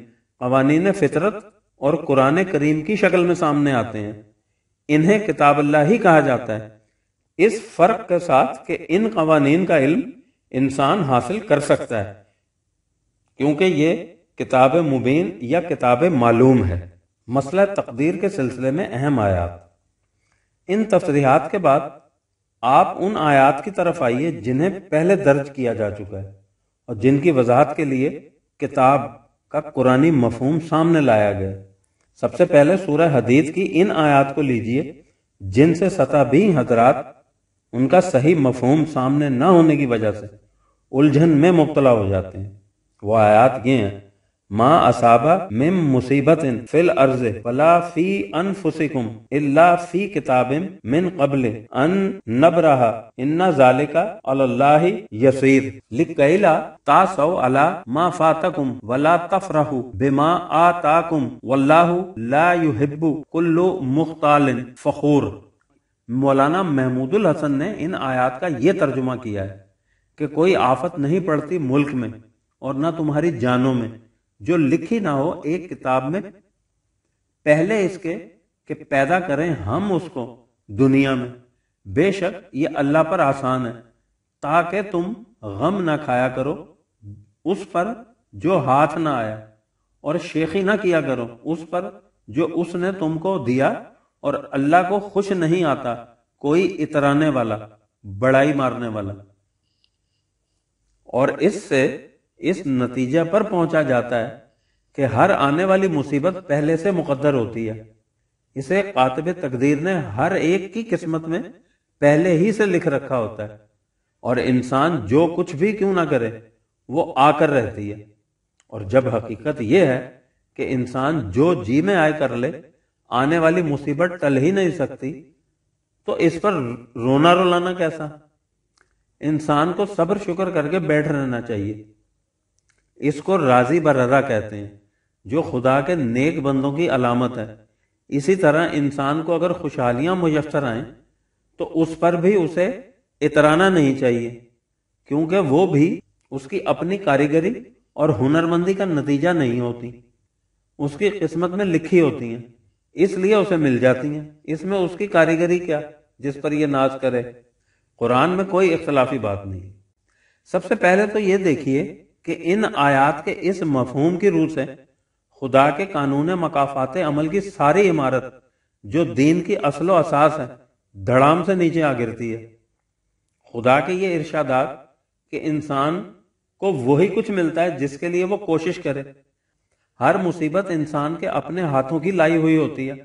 कवानीन फितरत और कुरान करीम की शक्ल में सामने आते हैं इन्हें किताब अल्लाह ही कहा जाता है इस फर्क के साथ कि इन कवानीन का इल्म इंसान हासिल कर सकता है क्योंकि ये किताब मुबीन या किताब मालूम है मसला तकदीर के सिलसिले में अहम आयात इन तफरीहत के बाद आप उन आयात की तरफ आइए जिन्हें पहले दर्ज किया जा चुका है और जिनकी वजाहत के लिए किताब का कुरानी मफहम सामने लाया गया सबसे पहले सूरह हदीत की इन आयात को लीजिए जिनसे सताबी हजरात उनका सही मफहम सामने न होने की वजह से उलझन में मुबतला हो जाते हैं वह आयात ये हैं माँ असाबा मिम मुसीबत फिल अर्ज फला फी अनफुसिकुम इल्ला फी किताबिम मिन कबल अन नबरहा इन्ना जालिका अल्लाह यसीर लिकैला तासौ अला माँ फातकुम वला तफरहु बिमा आताकुम वल्लाहु ला युहिब्बु कुल्लु मुख्तालिन फखूर मौलाना महमूदुल हसन ने इन आयात का ये तर्जुमा किया है कि कोई आफत नहीं पड़ती मुल्क में और न तुम्हारी जानों में जो लिखी ना हो एक किताब में पहले इसके कि पैदा करें हम उसको दुनिया में बेशक ये अल्लाह पर आसान है ताकि तुम गम ना खाया करो उस पर जो हाथ ना आया और शेखी ना किया करो उस पर जो उसने तुमको दिया और अल्लाह को खुश नहीं आता कोई इतराने वाला बड़ाई मारने वाला और इससे इस नतीजे पर पहुंचा जाता है कि हर आने वाली मुसीबत पहले से मुकद्दर होती है इसे कातब तकदीर ने हर एक की किस्मत में पहले ही से लिख रखा होता है और इंसान जो कुछ भी क्यों ना करे वो आकर रहती है और जब हकीकत यह है कि इंसान जो जी में आए कर ले आने वाली मुसीबत टल ही नहीं सकती तो इस पर रोना रोलाना कैसा इंसान को सब्र शुक्र करके बैठ रहना चाहिए इसको राजी बर्रा कहते हैं जो खुदा के नेक बंदों की अलामत है इसी तरह इंसान को अगर खुशहालियां मुयसर आए तो उस पर भी उसे इतराना नहीं चाहिए क्योंकि वो भी उसकी अपनी कारीगरी और हुनरमंदी का नतीजा नहीं होती उसकी किस्मत में लिखी होती हैं इसलिए उसे मिल जाती हैं इसमें उसकी कारीगरी क्या जिस पर यह नाज करे कुरान में कोई इख्तलाफी बात नहीं सबसे पहले तो ये देखिए कि इन आयात के इस मफहूम की रूह से खुदा के कानून मकाफात अमल की सारी इमारत जो दीन की असलो असास है धड़ाम से नीचे आ गिरती है खुदा के ये इर्शादात कि इंसान को वही कुछ मिलता है जिसके लिए वो कोशिश करे हर मुसीबत इंसान के अपने हाथों की लाई हुई होती है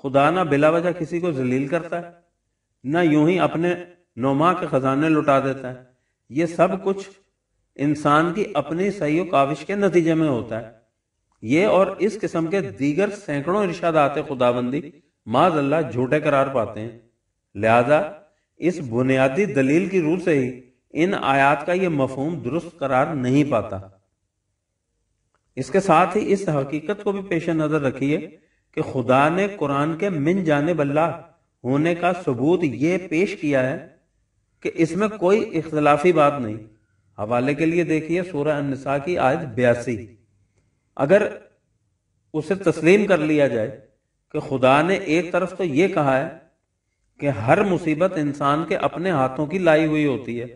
खुदा ना बिला वजह किसी को जलील करता है ना यूं ही अपने नोमा के खजाने लुटा देता है ये सब कुछ इंसान की अपनी सही काविश के नतीजे में होता है ये और इस किस्म के दीगर सैकड़ों इर्शादात खुदाबंदी माज अल्लाह झूठे करार पाते हैं लिहाजा इस बुनियादी दलील की रूह से ही इन आयात का यह मफहम दुरुस्त करार नहीं पाता इसके साथ ही इस हकीकत को भी पेश नजर रखिए कि खुदा ने कुरान के मिन जाने बल्ला होने का सबूत यह पेश किया है कि इसमें कोई इख्तलाफी बात नहीं हवाले के लिए देखिए सूर्य अनसा की आयत बयासी अगर उसे तस्लीम कर लिया जाए कि खुदा ने एक तरफ तो ये कहा है कि हर मुसीबत इंसान के अपने हाथों की लाई हुई होती है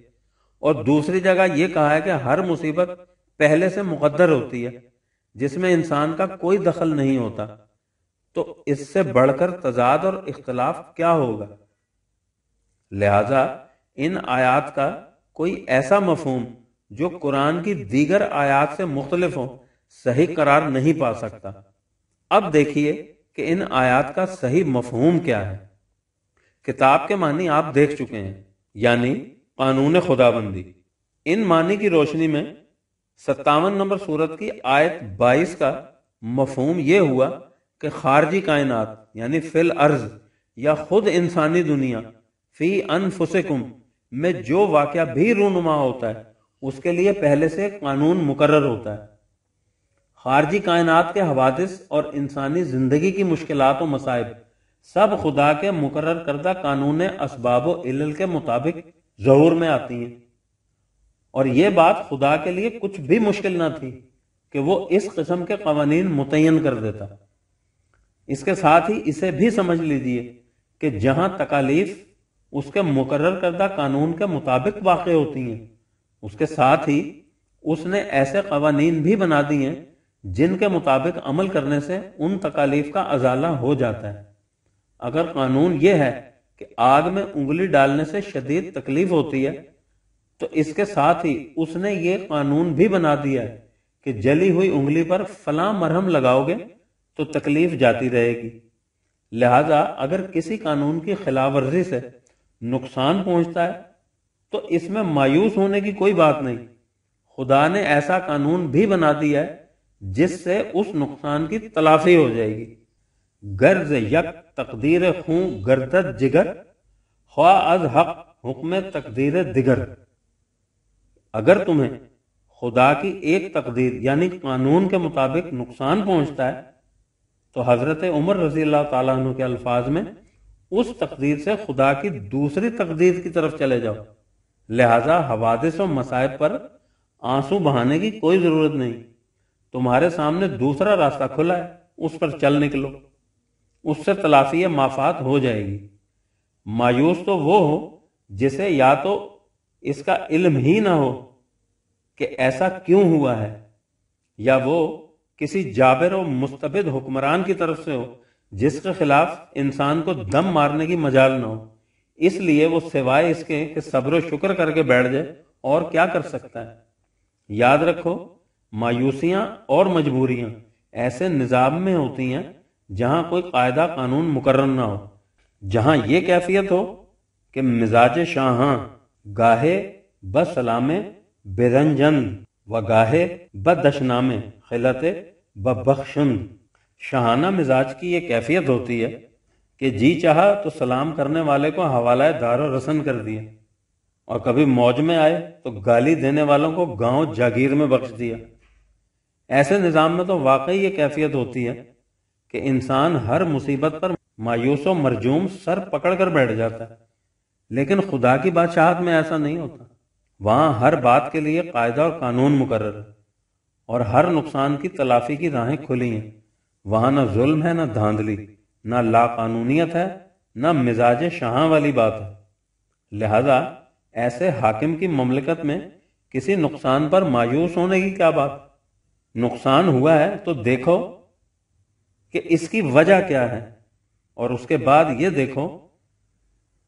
और दूसरी जगह यह कहा है कि हर मुसीबत पहले से मुकद्दर होती है जिसमें इंसान का कोई दखल नहीं होता तो इससे बढ़कर तजाद और इख्तलाफ क्या होगा लिहाजा इन आयात का कोई ऐसा मफहम जो कुरान की दीगर आयात से मुख्तलिफ हो सही करार नहीं पा सकता अब देखिए कि इन आयात का सही मफहूम क्या है किताब के मानी आप देख चुके हैं यानी कानून खुदाबंदी इन मानी की रोशनी में सत्तावन नंबर सूरत की आयत 22 का मफहम यह हुआ कि खारजी कायनात यानी फिल अर्ज या खुद इंसानी दुनिया फी अनफुसकुम में जो वाक्य भी रूनुमा होता है उसके लिए पहले से कानून मुकर्र होता है खारजी कायनात के हवादिस और इंसानी जिंदगी की मुश्किल और मसाइब सब खुदा के मुकर करदा कानून इसबाब के मुताबिक जहूर में आती हैं और यह बात खुदा के लिए कुछ भी मुश्किल ना थी कि वो इस किस्म के कवानीन मुतयन कर देता इसके साथ ही इसे भी समझ लीजिए कि जहां तकालीफ उसके मुकर करदा कानून के मुताबिक वाक़ होती हैं उसके साथ ही उसने ऐसे कवानीन भी बना दिए हैं जिनके मुताबिक अमल करने से उन तकालीफ का अजाला हो जाता है अगर कानून यह है कि आग में उंगली डालने से शदीद तकलीफ होती है तो इसके साथ ही उसने ये कानून भी बना दिया है कि जली हुई उंगली पर फला मरहम लगाओगे तो तकलीफ जाती रहेगी लिहाजा अगर किसी कानून की खिलाफ वर्जी से नुकसान पहुंचता है तो इसमें मायूस होने की कोई बात नहीं खुदा ने ऐसा कानून भी बना दिया है जिससे उस नुकसान की तलाफी हो जाएगी गर्ज यक तकदीर खूं गर्दत जिगर ख्वा अज हक हुक्म तकदीर दिगर अगर तुम्हें खुदा की एक तकदीर यानी कानून के मुताबिक नुकसान पहुंचता है तो हजरत उमर रजील तु के अल्फाज में उस तकदीर से खुदा की दूसरी तकदीर की तरफ चले जाओ लिहाजा हवादिस और मसायब पर आंसू बहाने की कोई ज़रूरत नहीं तुम्हारे सामने दूसरा रास्ता खुला है उस पर चल निकलो उससे तलाशी माफात हो जाएगी मायूस तो वो हो जिसे या तो इसका इल्म ही ना हो कि ऐसा क्यों हुआ है या वो किसी जाबिर और मुस्तबिद हुक्मरान की तरफ से हो जिसके खिलाफ इंसान को दम मारने की मजाल ना हो इसलिए वो सिवाय इसके कि सब्र शुक्र करके बैठ जाए और क्या कर सकता है याद रखो मायूसियां और मजबूरियां ऐसे निज़ाम में होती हैं जहां कोई कायदा कानून मुकर्र ना हो जहां ये कैफियत हो कि मिजाज शाहां गाहे ब सलामे बेरंजन व गाहे ब दशनामे खिलत बख्शंद शहाना मिजाज की ये कैफियत होती है कि जी चाह तो सलाम करने वाले को हवाला दार और रसन कर दिया और कभी मौज में आए तो गाली देने वालों को गांव जागीर में बख्श दिया ऐसे निज़ाम में तो वाकई ये कैफियत होती है कि इंसान हर मुसीबत पर मायूस व मरजूम सर पकड़ कर बैठ जाता है लेकिन खुदा की बादशाहत में ऐसा नहीं होता वहां हर बात के लिए कायदा और कानून मुकर है और हर नुकसान की तलाफी की राहें खुली हैं वहां ना जुल्म है ना धांधली ना लाकानूनीत है ना मिजाज शाह वाली बात है लिहाजा ऐसे हाकिम की ममलिकत में किसी नुकसान पर मायूस होने की क्या बात नुकसान हुआ है तो देखो कि इसकी वजह क्या है और उसके बाद ये देखो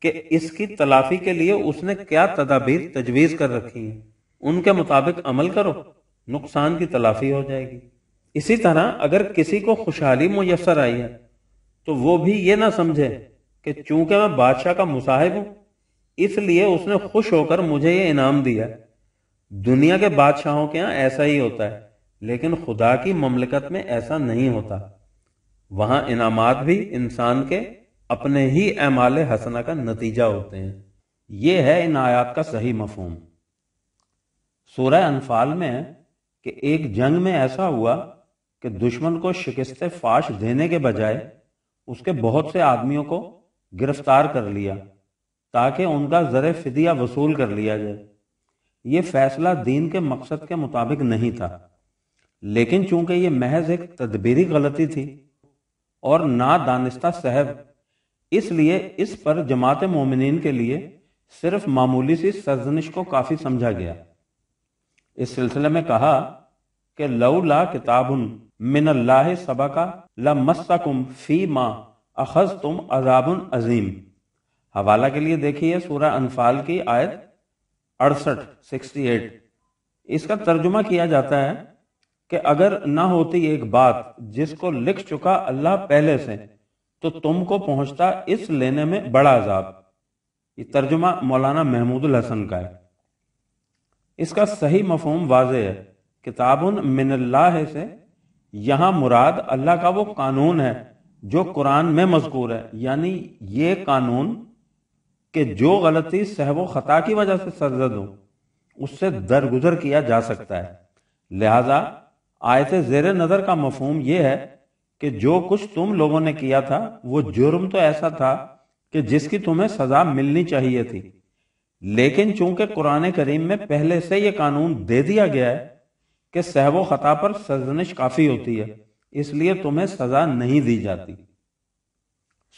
कि इसकी तलाफी के लिए उसने क्या तदाबीर तजवीज़ कर रखी है उनके मुताबिक अमल करो नुकसान की तलाफी हो जाएगी इसी तरह अगर किसी को खुशहाली मुयसर आई है तो वो भी ये ना समझे कि चूंकि मैं बादशाह का मुसाहिब हूं इसलिए उसने खुश होकर मुझे ये इनाम दिया दुनिया के बादशाहों के यहां ऐसा ही होता है लेकिन खुदा की ममलिकत में ऐसा नहीं होता वहां इनाम भी इंसान के अपने ही एमाल हसना का नतीजा होते हैं ये है इन आयात का सही मफहम सूर्य अनफाल में कि एक जंग में ऐसा हुआ कि दुश्मन को शिकस्त फाश देने के बजाय उसके बहुत से आदमियों को गिरफ्तार कर लिया ताकि उनका जर फिदिया वसूल कर लिया जाए ये फैसला दीन के मकसद के मुताबिक नहीं था लेकिन चूंकि ये महज एक तदबीरी गलती थी और ना नादानिस्ता सहब इसलिए इस पर जमात मोमिन के लिए सिर्फ मामूली सी सजनिश को काफी समझा गया इस सिलसिले में कहा कि ला किताबुन मिनल्लाह सबका लमस्सकुम फी मा अखज तुम अजाबन अजीम हवाला के लिए देखिए सूरह अनफाल की आयत अड़सठ सिक्सटी एट इसका तर्जुमा किया जाता है कि अगर ना होती एक बात जिसको लिख चुका अल्लाह पहले से तो तुमको पहुंचता इस लेने में बड़ा अजाब ये तर्जुमा मौलाना महमूदुल हसन का है इसका सही मफहम वाज है किताबन मिनल्ला से यहां मुराद अल्लाह का वो कानून है जो कुरान में मजकूर है यानी ये कानून कि जो गलती सहव खता की वजह से सरजद हो उससे दरगुजर किया जा सकता है लिहाजा आयत जेर नज़र का मफहम यह है कि जो कुछ तुम लोगों ने किया था वो जुर्म तो ऐसा था कि जिसकी तुम्हें सजा मिलनी चाहिए थी लेकिन चूंकि कुरान करीम में पहले से ये कानून दे दिया गया है कि सहवो खता पर सजनिश काफी होती है इसलिए तुम्हें सजा नहीं दी जाती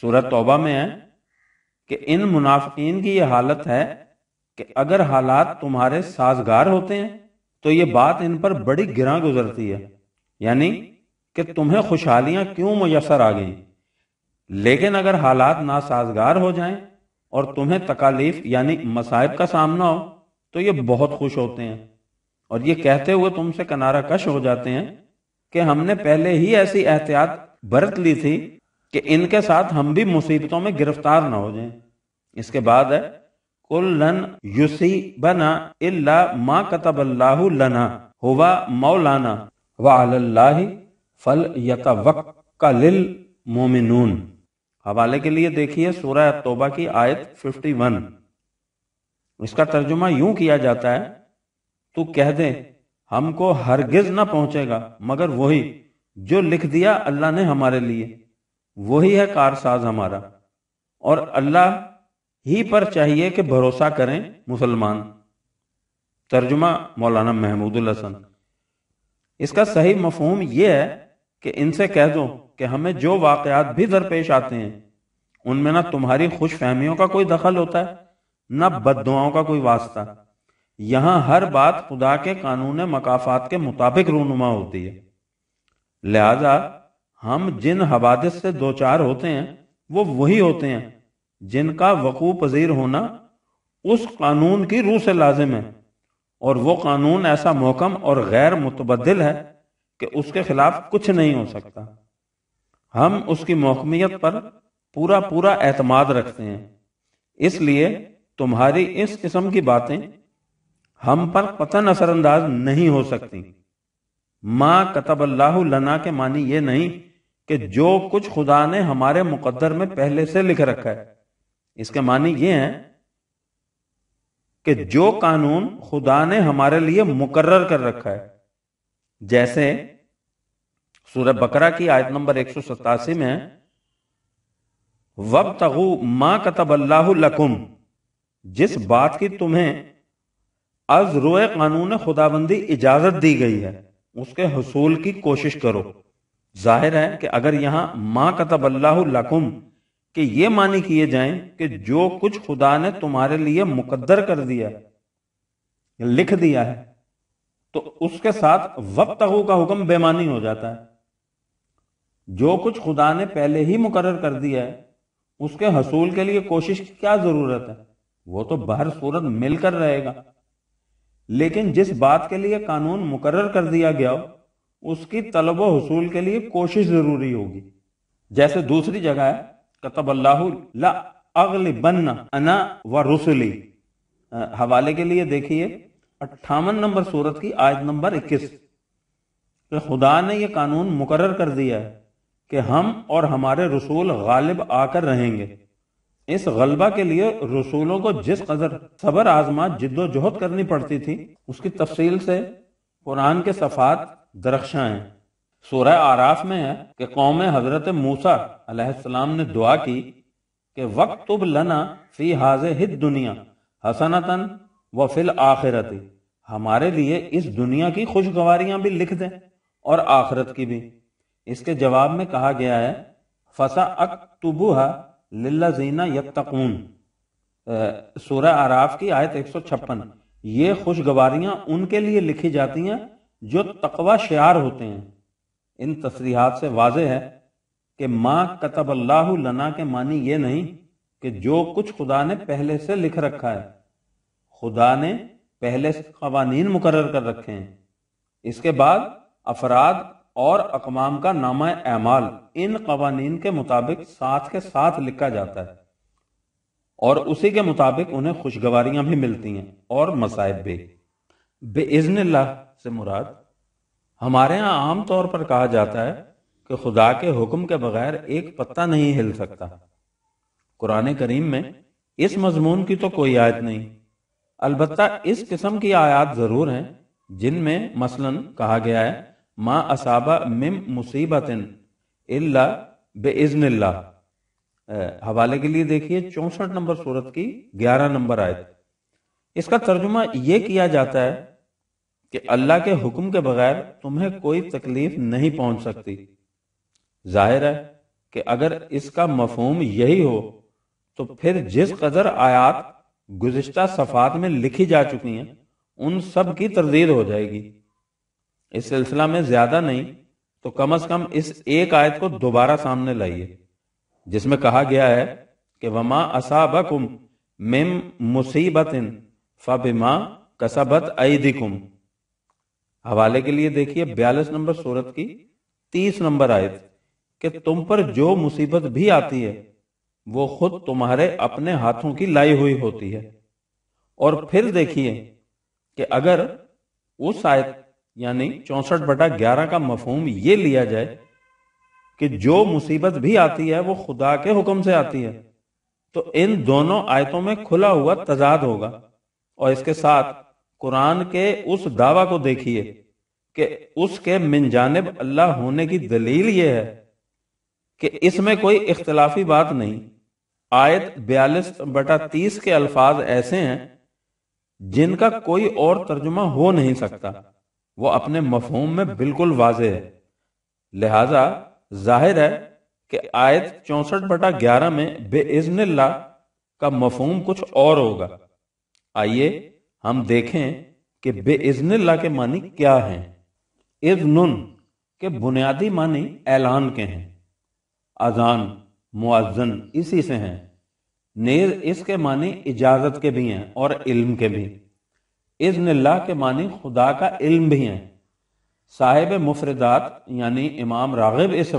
सूरत तौबा में है कि इन मुनाफिन की यह हालत है कि अगर हालात तुम्हारे साजगार होते हैं तो ये बात इन पर बड़ी गिरा गुजरती है यानी कि तुम्हें खुशहालियां क्यों मुयसर आ गई लेकिन अगर हालात नासाजगार हो जाएं और तुम्हें तकालीफ यानी मसाइब का सामना हो तो ये बहुत खुश होते हैं और ये कहते हुए तुमसे कनारा कश हो जाते हैं कि हमने पहले ही ऐसी एहतियात बरत ली थी कि इनके साथ हम भी मुसीबतों में गिरफ्तार ना हो जाएं। इसके बाद है लन युसी बना इल्ला मा अल्लाहु लना हुवा मौलाना वाही फल यतवक्कलिल मोमिनून हवाले के लिए देखिए सूरह तौबा की आयत 51 इसका तर्जुमा यूं किया जाता है तू कह दे हमको हरगिज ना पहुंचेगा मगर वही जो लिख दिया अल्लाह ने हमारे लिए वही है कारसाज हमारा और अल्लाह ही पर चाहिए कि भरोसा करें मुसलमान तर्जुमा मौलाना महमूदुल हसन इसका सही मफहम यह है कि इनसे कह दो कि हमें जो वाकयात भी दरपेश आते हैं उनमें ना तुम्हारी खुश फहमियों का कोई दखल होता है ना बद का कोई वास्ता यहाँ हर बात खुदा के कानून मकाफात के मुताबिक रूनुमा होती है लिहाजा हम जिन हवादस से दो चार होते हैं वो वही होते हैं जिनका वकू पजीर होना उस कानून की रूह से लाजिम है और वो कानून ऐसा मोहकम और गैर मुतबदल है कि उसके खिलाफ कुछ नहीं हो सकता हम उसकी मोहमियत पर पूरा पूरा एतमाद रखते हैं इसलिए तुम्हारी इस किस्म की बातें हम पर कतन असरअंदाज नहीं हो सकती माँ कतब अल्लाह लना के मानी ये नहीं कि जो कुछ खुदा ने हमारे मुकद्दर में पहले से लिख रखा है इसके मानी ये है कि जो कानून खुदा ने हमारे लिए मुकर्र कर रखा है जैसे सूर्य बकरा की आयत नंबर एक में वब तगु माँ कतब अल्लाह लकुम जिस बात की तुम्हें आज रोए कानून खुदाबंदी इजाजत दी गई है उसके हसूल की कोशिश करो जाहिर है कि अगर यहां माँ कतब अल्लाह कि ये मानी किए जाए कि जो कुछ खुदा ने तुम्हारे लिए मुकद्दर कर दिया लिख दिया है तो उसके साथ वक्त का हुक्म बेमानी हो जाता है जो कुछ खुदा ने पहले ही मुकर कर दिया है उसके हसूल के लिए कोशिश की क्या जरूरत है वो तो बहर सूरत मिलकर रहेगा लेकिन जिस बात के लिए कानून मुकर कर दिया गया उसकी तलब हसूल के लिए कोशिश जरूरी होगी जैसे दूसरी जगह है कतब अगल अना व रसुली हवाले के लिए देखिए अट्ठावन नंबर सूरत की आयत नंबर इक्कीस तो खुदा ने यह कानून मुकर कर दिया है कि हम और हमारे रसूल गालिब आकर रहेंगे इस गलबा के लिए रसूलों को जिस कदर सबर आजमा जिद्दोजहद करनी पड़ती थी उसकी तफसील से कुरान के सफ़ात दरख्शा हैं सूरह आराफ में है कि कौम हजरत मूसा अलैहिस्सलाम ने दुआ की कि वक्त तुब लना फी हाज हित दुनिया हसनतन व फिल आखिरत हमारे लिए इस दुनिया की खुशगवारियां भी लिख दें और आखिरत की भी इसके जवाब में कहा गया है फसा अक तुबुहा लिल्ला जीना यकून सूर्य आराफ की आयत एक सौ छप्पन ये खुशगवारियां उनके लिए लिखी जाती हैं जो तकवा शार होते हैं इन तसरीहत से वाज है कि माँ कतब अल्लाह लना के मानी ये नहीं कि जो कुछ खुदा ने पहले से लिख रखा है खुदा ने पहले से कवानीन मुकर कर रखे हैं इसके बाद अफराद और अकमाम का नामा एमाल इन कवानीन के मुताबिक साथ के साथ लिखा जाता है और उसी के मुताबिक उन्हें खुशगवारियां भी मिलती हैं और मसायब भी बेइजन से मुराद हमारे यहां आम तौर पर कहा जाता है कि खुदा के हुक्म के बगैर एक पत्ता नहीं हिल सकता कुरान करीम में इस मजमून की तो कोई आयत नहीं अलबत्ता इस किस्म की आयात जरूर हैं जिनमें मसलन कहा गया है मा असाबा मिम मुसीबत इल्ला बेजन हवाले के लिए देखिए चौसठ नंबर सूरत की ग्यारह नंबर आयत इसका तर्जुमा यह किया जाता है कि अल्लाह के हुक्म के बगैर तुम्हें कोई तकलीफ नहीं पहुंच सकती जाहिर है कि अगर इसका मफहम यही हो तो फिर जिस कदर आयात गुजश्ता सफात में लिखी जा चुकी हैं उन सब की तरदीद हो जाएगी इस सिलसिला में ज्यादा नहीं तो कम अज कम इस एक आयत को दोबारा सामने लाइए जिसमें कहा गया है कि वमा असाबकुम मिम मुसीबतिन फबिमा कसबत ऐदिकुम हवाले के लिए देखिए बयालीस नंबर सूरत की तीस नंबर आयत कि तुम पर जो मुसीबत भी आती है वो खुद तुम्हारे अपने हाथों की लाई हुई होती है और फिर देखिए कि अगर उस आयत यानी चौसठ बटा ग्यारह का मफहम ये लिया जाए कि जो मुसीबत भी आती है वो खुदा के हुक्म से आती है तो, तो इन दोनों आयतों में खुला हुआ तजाद होगा और इसके साथ कुरान के उस दावा को देखिए कि उसके मिनजानब अल्लाह होने की दलील यह है कि इसमें कोई इख्तलाफी बात नहीं आयत बयालीस बटा तीस के अल्फाज ऐसे हैं जिनका कोई और तर्जुमा हो नहीं सकता वो अपने मफहम में बिल्कुल वाज है लिहाजा जाहिर है कि आयत चौसठ बटा ग्यारह में ला का मफहम कुछ और होगा आइए हम देखें कि ला के मानी क्या है इजन के बुनियादी मानी ऐलान के हैं अजान मुआजन इसी से हैं नेज इसके मानी इजाजत के भी हैं और इल्म के भी इज़न के मानी खुदा का इल्म भी हैं साहेब मुफरदात यानी इमाम रागिब इस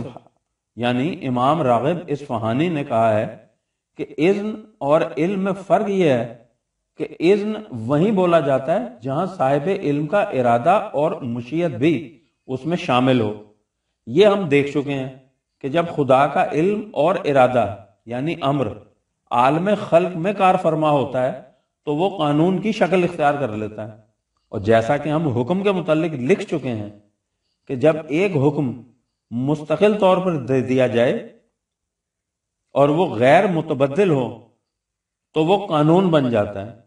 यानी इमाम रागिब फहानी ने कहा है कि इज़्न और इल्म में फ़र्क यह है कि इज़्न वही बोला जाता है जहां साहेब इल्म का इरादा और मुशीत भी उसमें शामिल हो ये हम देख चुके हैं कि जब खुदा का इल्म और इरादा यानी अम्र आलम खल्क में कार फरमा होता है तो वो कानून की शक्ल इख्तियार कर लेता है और जैसा कि हम हुक्म के मुतालिक लिख चुके हैं कि जब एक हुक्म मुस्तकिल तौर पर दे दिया जाए और वो गैर मुतबदल हो तो वो कानून बन जाता है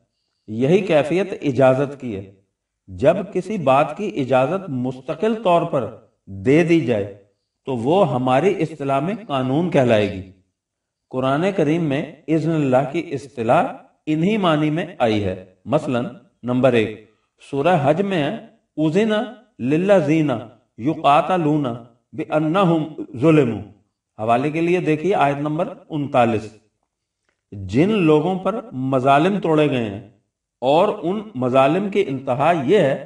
यही कैफियत इजाजत की है जब किसी बात की इजाजत मुस्तकिल तौर पर दे दी जाए तो वो हमारी इस्तलाह में कानून कहलाएगी कुरान करीम में इज्ला की इस्तलाह इन्हीं मानी में आई है मसलन नंबर एक सूरह हज में उजिना लिल्ला जीना युकाता लूना बन्ना जुलेमु हवाले के लिए देखिए आयत नंबर उनतालीस जिन लोगों पर मजालिम तोड़े गए हैं और उन मजालिम की इंतहा यह है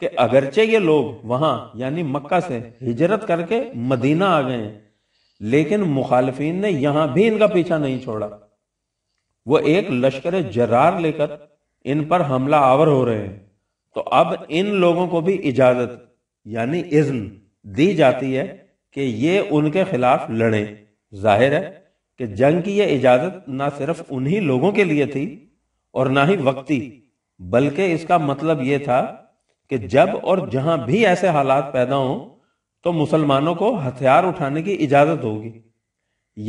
कि अगरचे ये लोग वहां यानी मक्का से हिजरत करके मदीना आ गए हैं लेकिन मुखालफी ने यहां भी इनका पीछा नहीं छोड़ा वो एक लश्कर जरार लेकर इन पर हमला आवर हो रहे हैं तो अब इन लोगों को भी इजाजत यानी इज्न दी जाती है कि ये उनके खिलाफ लड़े जाहिर है कि जंग की यह इजाजत ना सिर्फ उन्हीं लोगों के लिए थी और ना ही वक्ती बल्कि इसका मतलब ये था कि जब और जहां भी ऐसे हालात पैदा हों तो मुसलमानों को हथियार उठाने की इजाजत होगी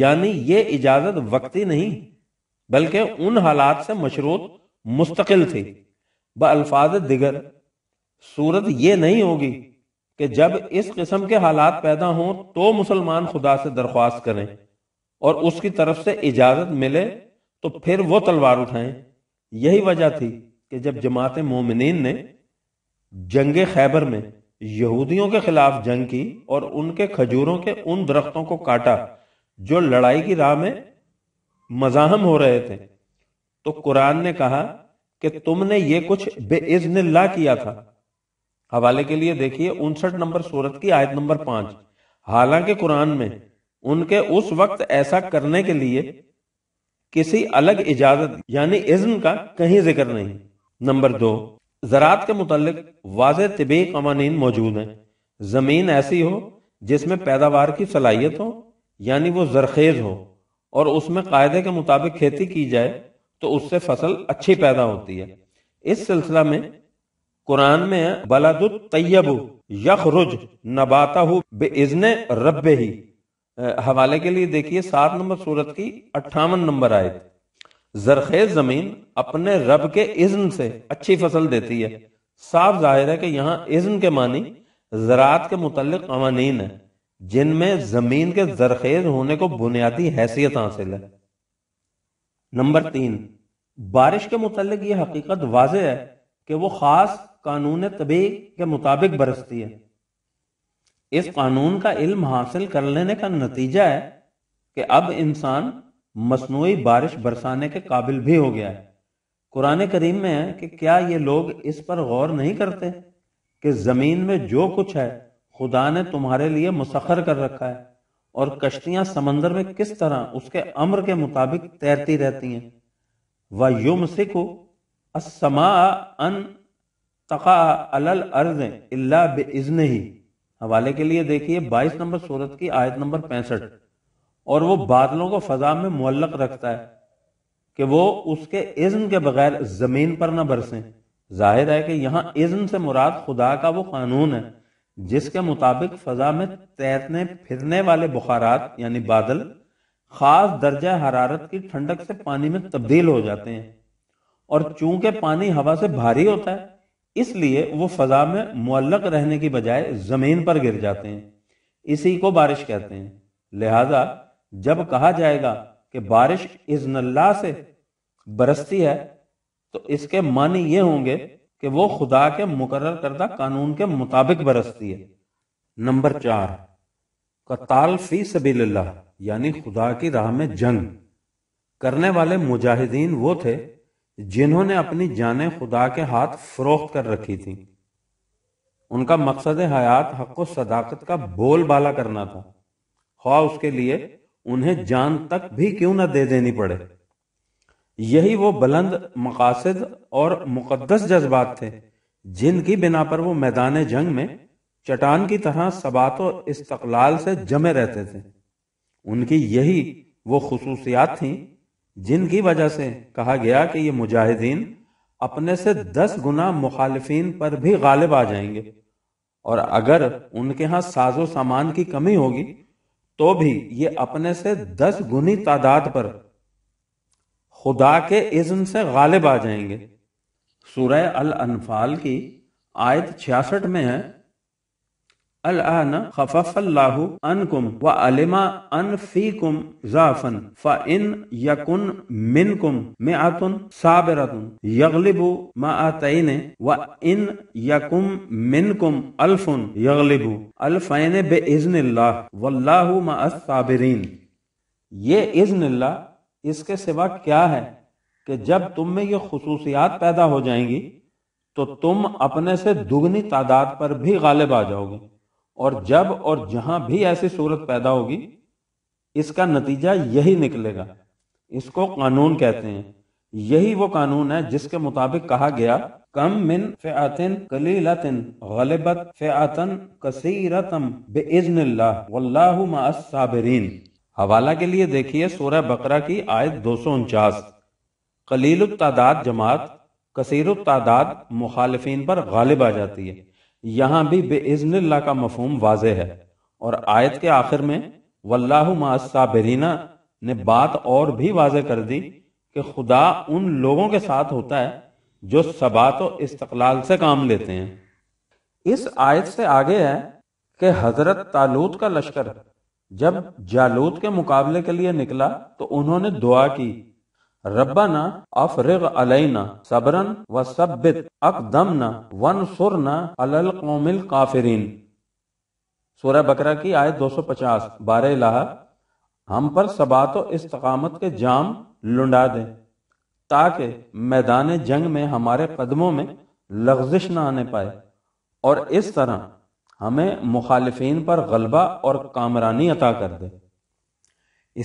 यानी ये इजाजत वक्ती नहीं बल्कि उन हालात से मशरूत मुस्तकिल थी ब अल्फाज दिगर सूरत ये नहीं होगी कि जब इस किस्म के हालात पैदा हों तो मुसलमान खुदा से दरख्वास्त करें और उसकी तरफ से इजाजत मिले तो फिर वो तलवार उठाए यही वजह थी कि जब जमात मोमिन ने जंग खैबर में यहूदियों के खिलाफ जंग की और उनके खजूरों के उन दरख्तों को काटा जो लड़ाई की राह में मजाहम हो रहे थे तो कुरान ने कहा कि तुमने ये कुछ ला किया था हवाले के लिए देखिए उनसठ नंबर सूरत की आयत नंबर पांच हालांकि कुरान में उनके उस वक्त ऐसा करने के लिए किसी अलग इजाजत यानी इज्न का कहीं जिक्र नहीं नंबर दो जरात के मुतालिक वाज तबी कवानी मौजूद हैं जमीन ऐसी हो जिसमें पैदावार की सलाहियत हो यानी वो जरखेज हो और उसमें कायदे के मुताबिक खेती की जाए तो उससे फसल अच्छी पैदा होती है इस सिलसिला में कुरान में बलादुत तैयब यखरुज नबाता हो बेजन ही हवाले के लिए देखिए सात नंबर सूरत की अट्ठावन नंबर आए जरखेज जमीन अपने रब के इज्न से अच्छी फसल देती है साफ जाहिर है कि यहाँ इज्न के मानी जरात के मुतल कवानीन है जिनमें जमीन के जरखेज होने को बुनियादी हैसियत हासिल है नंबर तीन बारिश के मुतालिक यह हकीकत वाज है कि वो खास कानून तबी के मुताबिक बरसती है इस कानून का इल्म हासिल कर लेने का नतीजा है कि अब इंसान मसनू बारिश बरसाने के काबिल भी हो गया है कुरान करीम में है कि क्या ये लोग इस पर गौर नहीं करते कि जमीन में जो कुछ है खुदा ने तुम्हारे लिए मुसखर कर रखा है और कश्तियां समंदर में किस तरह उसके अम्र के मुताबिक तैरती रहती हैं वह युम सिको असमा अन तका अर्ज ही हवाले के लिए देखिए 22 नंबर सूरत की आयत नंबर पैंसठ और वो बादलों को फजा में मुल्लक रखता है कि वो उसके इज्न के बगैर जमीन पर ना बरसें जाहिर है कि यहाँ इज्न से मुराद खुदा का वो कानून है जिसके मुताबिक फजा में तैरने फिरने वाले बुखारात यानी बादल खास दर्जा हरारत की ठंडक से पानी में तब्दील हो जाते हैं और चूंकि पानी हवा से भारी होता है इसलिए वो फजा में मुअल्लक रहने की बजाय जमीन पर गिर जाते हैं इसी को बारिश कहते हैं लिहाजा जब कहा जाएगा कि बारिश इजनल्ला से बरसती है तो इसके मानी ये होंगे कि वो खुदा के मुकर करदा कानून के मुताबिक बरसती है नंबर चार कताल फी सबील्ला यानी खुदा की राह में जंग करने वाले मुजाहिदीन वो थे जिन्होंने अपनी जानें खुदा के हाथ फरोख्त कर रखी थी उनका मकसद हयात हक सदाकत का बोल बाला करना था खा उसके लिए उन्हें जान तक भी क्यों ना दे देनी पड़े यही वो बुलंद मकासद और मुकदस जज्बात थे जिनकी बिना पर वो मैदान जंग में चटान की तरह सबात और इस्तकलाल से जमे रहते थे उनकी यही वो खसूसियात थी जिनकी वजह से कहा गया कि ये मुजाहिदीन अपने से दस गुना मुखालफन पर भी गालिब आ जाएंगे और अगर उनके यहाँ साजो सामान की कमी होगी तो भी ये अपने से दस गुनी तादाद पर खुदा के इज्न से गालिब आ जाएंगे सूरह अल अनफाल की आयत छियासठ में है साबिरीन ये इज्न इसके सिवा क्या है कि जब तुम में ये खसूसियात पैदा हो जाएंगी तो तुम अपने से दुगनी तादाद पर भी गालिब आ जाओगे और जब और जहां भी ऐसी सूरत पैदा होगी इसका नतीजा यही निकलेगा इसको कानून कहते हैं यही वो कानून है जिसके मुताबिक कहा गया कम मिन फ़ियातिन कलीलतिन गलिबत फ़ियातन कसीरतम बेइज़्निल्लाह वल्लाहु हवाला के लिए देखिए सोरह बकरा की आयत दो सौ उनचास कलील तादाद जमात कसर तादाद मुखालफी पर गालिब आ जाती है यहाँ भी बेजन का मफहम वाज है और आयत के आखिर में वल्लाबरीना ने बात और भी वाज कर दी कि खुदा उन लोगों के साथ होता है जो सबात और इस्तकलाल से काम लेते हैं इस आयत से आगे है कि हजरत तालूत का लश्कर जब जालूत के मुकाबले के लिए निकला तो उन्होंने दुआ की रब्बाना अफरिग अलैना सबरन व सब्बित अकदमना वन सुरना अलल कौमिल काफिरीन सूरह बकरा की आयत 250 बारह लाह हम पर सबात इस्तकामत के जाम लुंडा दें ताकि मैदान जंग में हमारे कदमों में लग्जिश न आने पाए और इस तरह हमें मुखालफन पर गलबा और कामरानी अता कर दे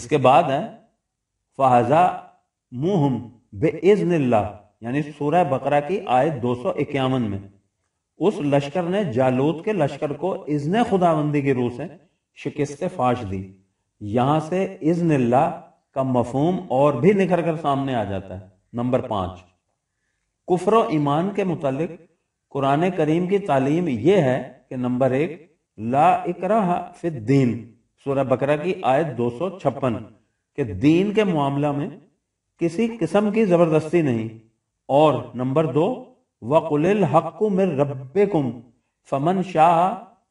इसके बाद है फहजा मुहम बेजनल्ला यानी सूरह बकरा की आयत दो सौ इक्यावन में उस लश्कर ने जालूत के लश्कर को इजन खुदाबंदी की रूह से शिकस्त फाश दी यहां से इजनल्ला का मफहम और भी निखर कर सामने आ जाता है नंबर पांच कुफर ईमान के मुतालिक कुरान करीम की तालीम यह है कि नंबर एक ला इकरा फिर दीन सूरह बकरा की आयत दो सौ छप्पन के दीन के मामला में किसी किस्म की जबरदस्ती नहीं और नंबर दो वकुल हक मिर रब फमन शाह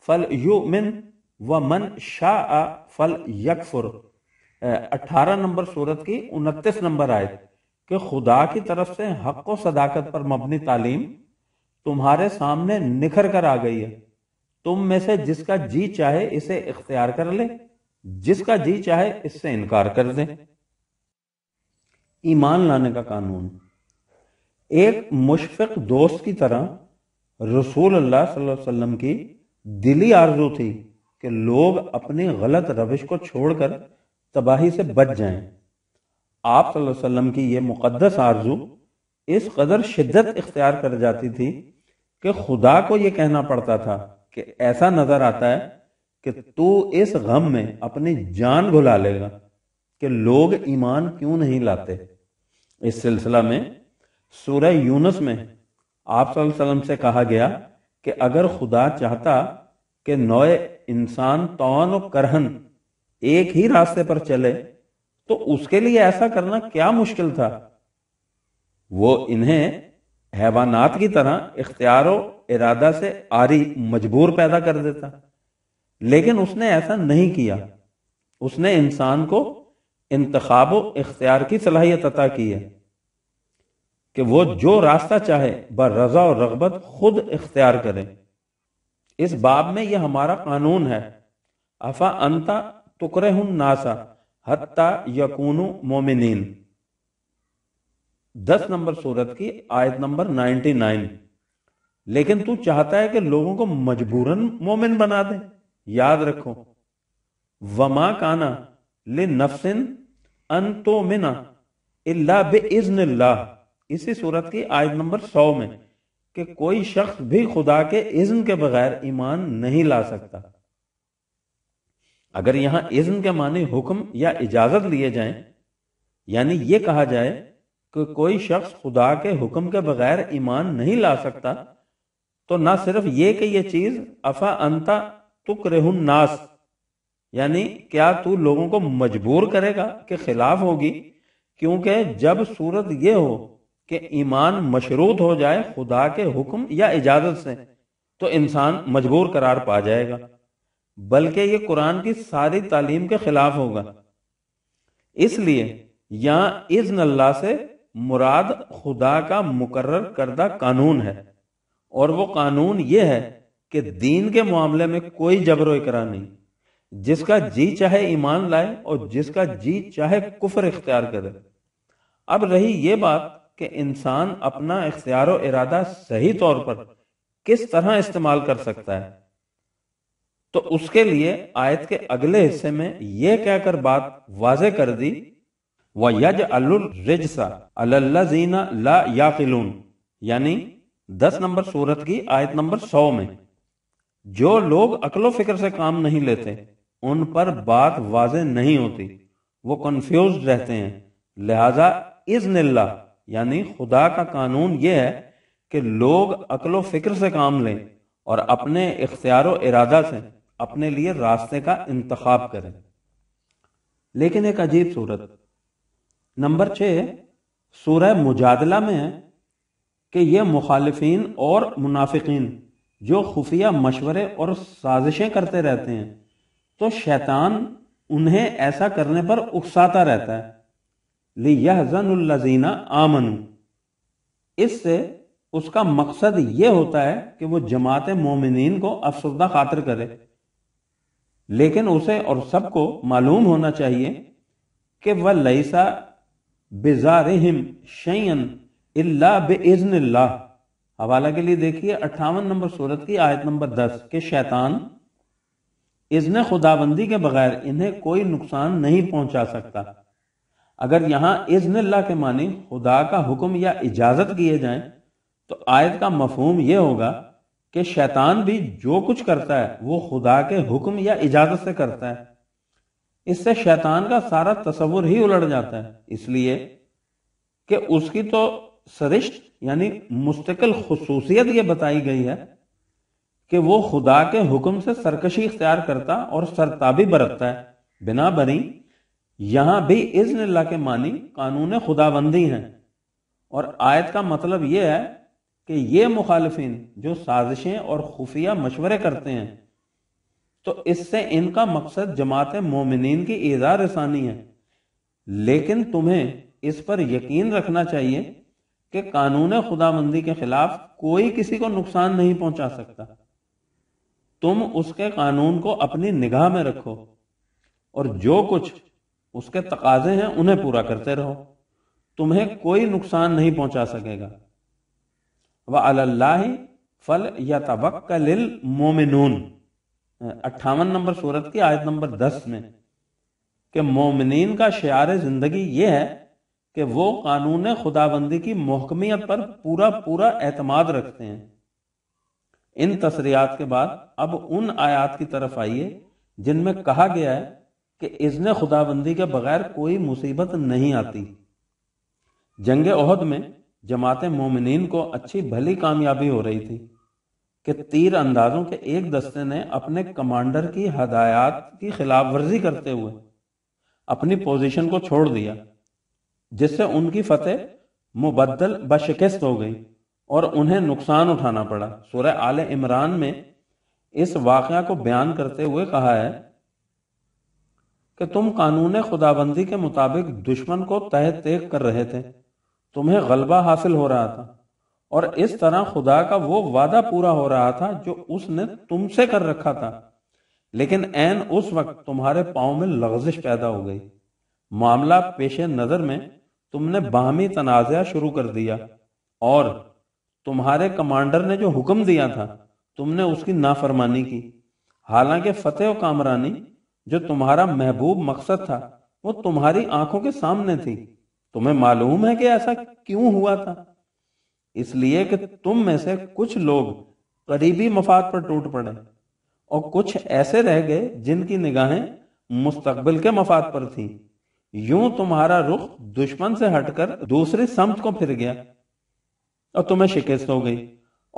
फल यू मिन व मन शाह फल यकफुर अठारह नंबर सूरत की उनतीस नंबर आयत कि खुदा की तरफ से हक व सदाकत पर मबनी तालीम तुम्हारे सामने निखर कर आ गई है तुम में से जिसका जी चाहे इसे इख्तियार कर ले जिसका जी चाहे इससे इनकार कर दे ईमान लाने का कानून एक मुशफिक दोस्त की तरह रसूल अल्लाह सल्लल्लाहु अलैहि वसल्लम की दिली आरजू थी कि लोग अपनी गलत रविश को छोड़कर तबाही से बच जाएं। आप सल्लल्लाहु अलैहि वसल्लम की यह मुकद्दस आरजू इस कदर शिद्दत इख्तियार कर जाती थी कि खुदा को यह कहना पड़ता था कि ऐसा नजर आता है कि तू इस गम में अपनी जान भुला लेगा कि लोग ईमान क्यों नहीं लाते इस सिलसिला में सूरह यूनस में आप वसल्लम से कहा गया कि अगर खुदा चाहता कि नौए इंसान तौन और करहन एक ही रास्ते पर चले तो उसके लिए ऐसा करना क्या मुश्किल था वो इन्हें हैवानात की तरह इख्तियार इरादा से आरी मजबूर पैदा कर देता लेकिन उसने ऐसा नहीं किया उसने इंसान को इंतखाब इख्तियार की सलाहियत अता की है कि वो जो रास्ता चाहे ब रजा और रगबत खुद इख्तियार करे इस बाब में यह हमारा कानून है अफा अंता तुकरे नासा हत्ता यकून मोमिन दस नंबर सूरत की आयत नंबर नाइनटी नाइन लेकिन तू चाहता है कि लोगों को मजबूरन मोमिन बना दे याद रखो वमा काना ले नफसिन अन तो मिना इल्ला बेइज्न इसी सूरत की आयत नंबर सौ में कि कोई शख्स भी खुदा के इज्न के बगैर ईमान नहीं ला सकता अगर यहां इज्न के माने हुक्म या इजाजत लिए जाए यानी यह कहा जाए कि कोई शख्स खुदा के हुक्म के बगैर ईमान नहीं ला सकता तो ना सिर्फ ये कि ये चीज अफा अंता तुक नास यानी क्या तू लोगों को मजबूर करेगा कि खिलाफ होगी क्योंकि जब सूरत ये हो कि ईमान मशरूत हो जाए खुदा के हुक्म या इजाजत से तो इंसान मजबूर करार पा जाएगा बल्कि ये कुरान की सारी तालीम के खिलाफ होगा इसलिए यहां इज्न अल्लाह से मुराद खुदा का मुकर्र करदा कानून है और वो कानून ये है कि दीन के मामले में कोई जबरो इकरा नहीं जिसका जी चाहे ईमान लाए और जिसका जी चाहे कुफर इख्तियार करे अब रही ये बात कि इंसान अपना इख्तियार इरादा सही तौर पर किस तरह इस्तेमाल कर सकता है तो उसके लिए आयत के अगले हिस्से में यह कहकर बात वाजे कर दी वज यज अल्लाजीना ला याकिलून यानी दस नंबर सूरत की आयत नंबर सौ में जो लोग अकलो फिक्र से काम नहीं लेते उन पर बात वाज नहीं होती वो कंफ्यूज रहते हैं लिहाजा इजनिल्ला यानी खुदा का कानून ये है कि लोग अकलो फिक्र से काम लें और अपने इख्तियार इरादा से अपने लिए रास्ते का इंतखब करें लेकिन एक अजीब सूरत नंबर छः सूरह मुजादला में कि ये मुखालफन और मुनाफिकीन जो खुफिया मशवरे और साजिशें करते रहते हैं तो शैतान उन्हें ऐसा करने पर उकसाता रहता है लियाजनजीना आमन इससे उसका मकसद ये होता है कि वो जमात मोमिन को अफसरदा खातर करे लेकिन उसे और सबको मालूम होना चाहिए कि वह लईसा बेजारहम शैन इल्ला बेजन हवाला के लिए देखिए अट्ठावन नंबर सूरत की आयत नंबर दस के शैतान इजन खुदाबंदी के बगैर इन्हें कोई नुकसान नहीं पहुंचा सकता अगर यहां इजन के माने खुदा का हुक्म या इजाजत किए जाए तो आयत का मफहूम यह होगा कि शैतान भी जो कुछ करता है वो खुदा के हुक्म या इजाजत से करता है इससे शैतान का सारा तस्वुर ही उलट जाता है इसलिए कि उसकी तो सरिश्त यानी मुस्तकिल खसूसियत यह बताई गई है कि वो खुदा के हुक्म से सरकशी इख्तियार करता और सरताबी बरतता है बिना बनी यहां भी इज्न ला के मानी कानून खुदाबंदी है और आयत का मतलब यह है कि ये मुखालफिन जो साजिशें और खुफिया मशवरे करते हैं तो इससे इनका मकसद जमात मोमिन की ईजा रसानी है लेकिन तुम्हें इस पर यकीन रखना चाहिए कि कानून खुदाबंदी के खिलाफ कोई किसी को नुकसान नहीं पहुंचा सकता तुम उसके कानून को अपनी निगाह में रखो और जो कुछ उसके तकाजे हैं उन्हें पूरा करते रहो तुम्हें कोई नुकसान नहीं पहुंचा सकेगा वह अल्लाह फल या तबक्का लिल मोमिनून अट्ठावन नंबर सूरत की आयत नंबर दस में कि मोमिन का शार जिंदगी ये है कि वो कानून खुदाबंदी की मोहकमियत पर पूरा पूरा एतमाद रखते हैं इन तसरियात के बाद अब उन आयात की तरफ आइए जिनमें कहा गया है कि इजन खुदाबंदी के बगैर कोई मुसीबत नहीं आती जंग ओहद में जमात मोमिन को अच्छी भली कामयाबी हो रही थी कि तीर अंदाजों के एक दस्ते ने अपने कमांडर की हदायत की खिलाफ वर्जी करते हुए अपनी पोजीशन को छोड़ दिया जिससे उनकी फतेह मुबद्दल बशिकस्त हो गई और उन्हें नुकसान उठाना पड़ा सूर्य आल इमरान में इस वाक़ को बयान करते हुए कहा है कि तुम कानून खुदाबंदी के मुताबिक दुश्मन को तह तेग कर रहे थे तुम्हें गलबा हासिल हो रहा था और इस तरह खुदा का वो वादा पूरा हो रहा था जो उसने तुमसे कर रखा था लेकिन एन उस वक्त तुम्हारे पाओ में लग्जिश पैदा हो गई मामला पेश नजर में तुमने बाहमी तनाज़ा शुरू कर दिया और तुम्हारे कमांडर ने जो हुक्म दिया था तुमने उसकी नाफरमानी की हालांकि फतेह कामरानी जो तुम्हारा महबूब मकसद था वो तुम्हारी आंखों के सामने थी तुम्हें मालूम है कि ऐसा क्यों हुआ था इसलिए कि तुम में से कुछ लोग करीबी मफाद पर टूट पड़े और कुछ ऐसे रह गए जिनकी निगाहें मुस्तकबिल के मफाद पर थी यूं तुम्हारा रुख दुश्मन से हटकर दूसरी समत को फिर गया और तुम्हें शिकस्त हो गई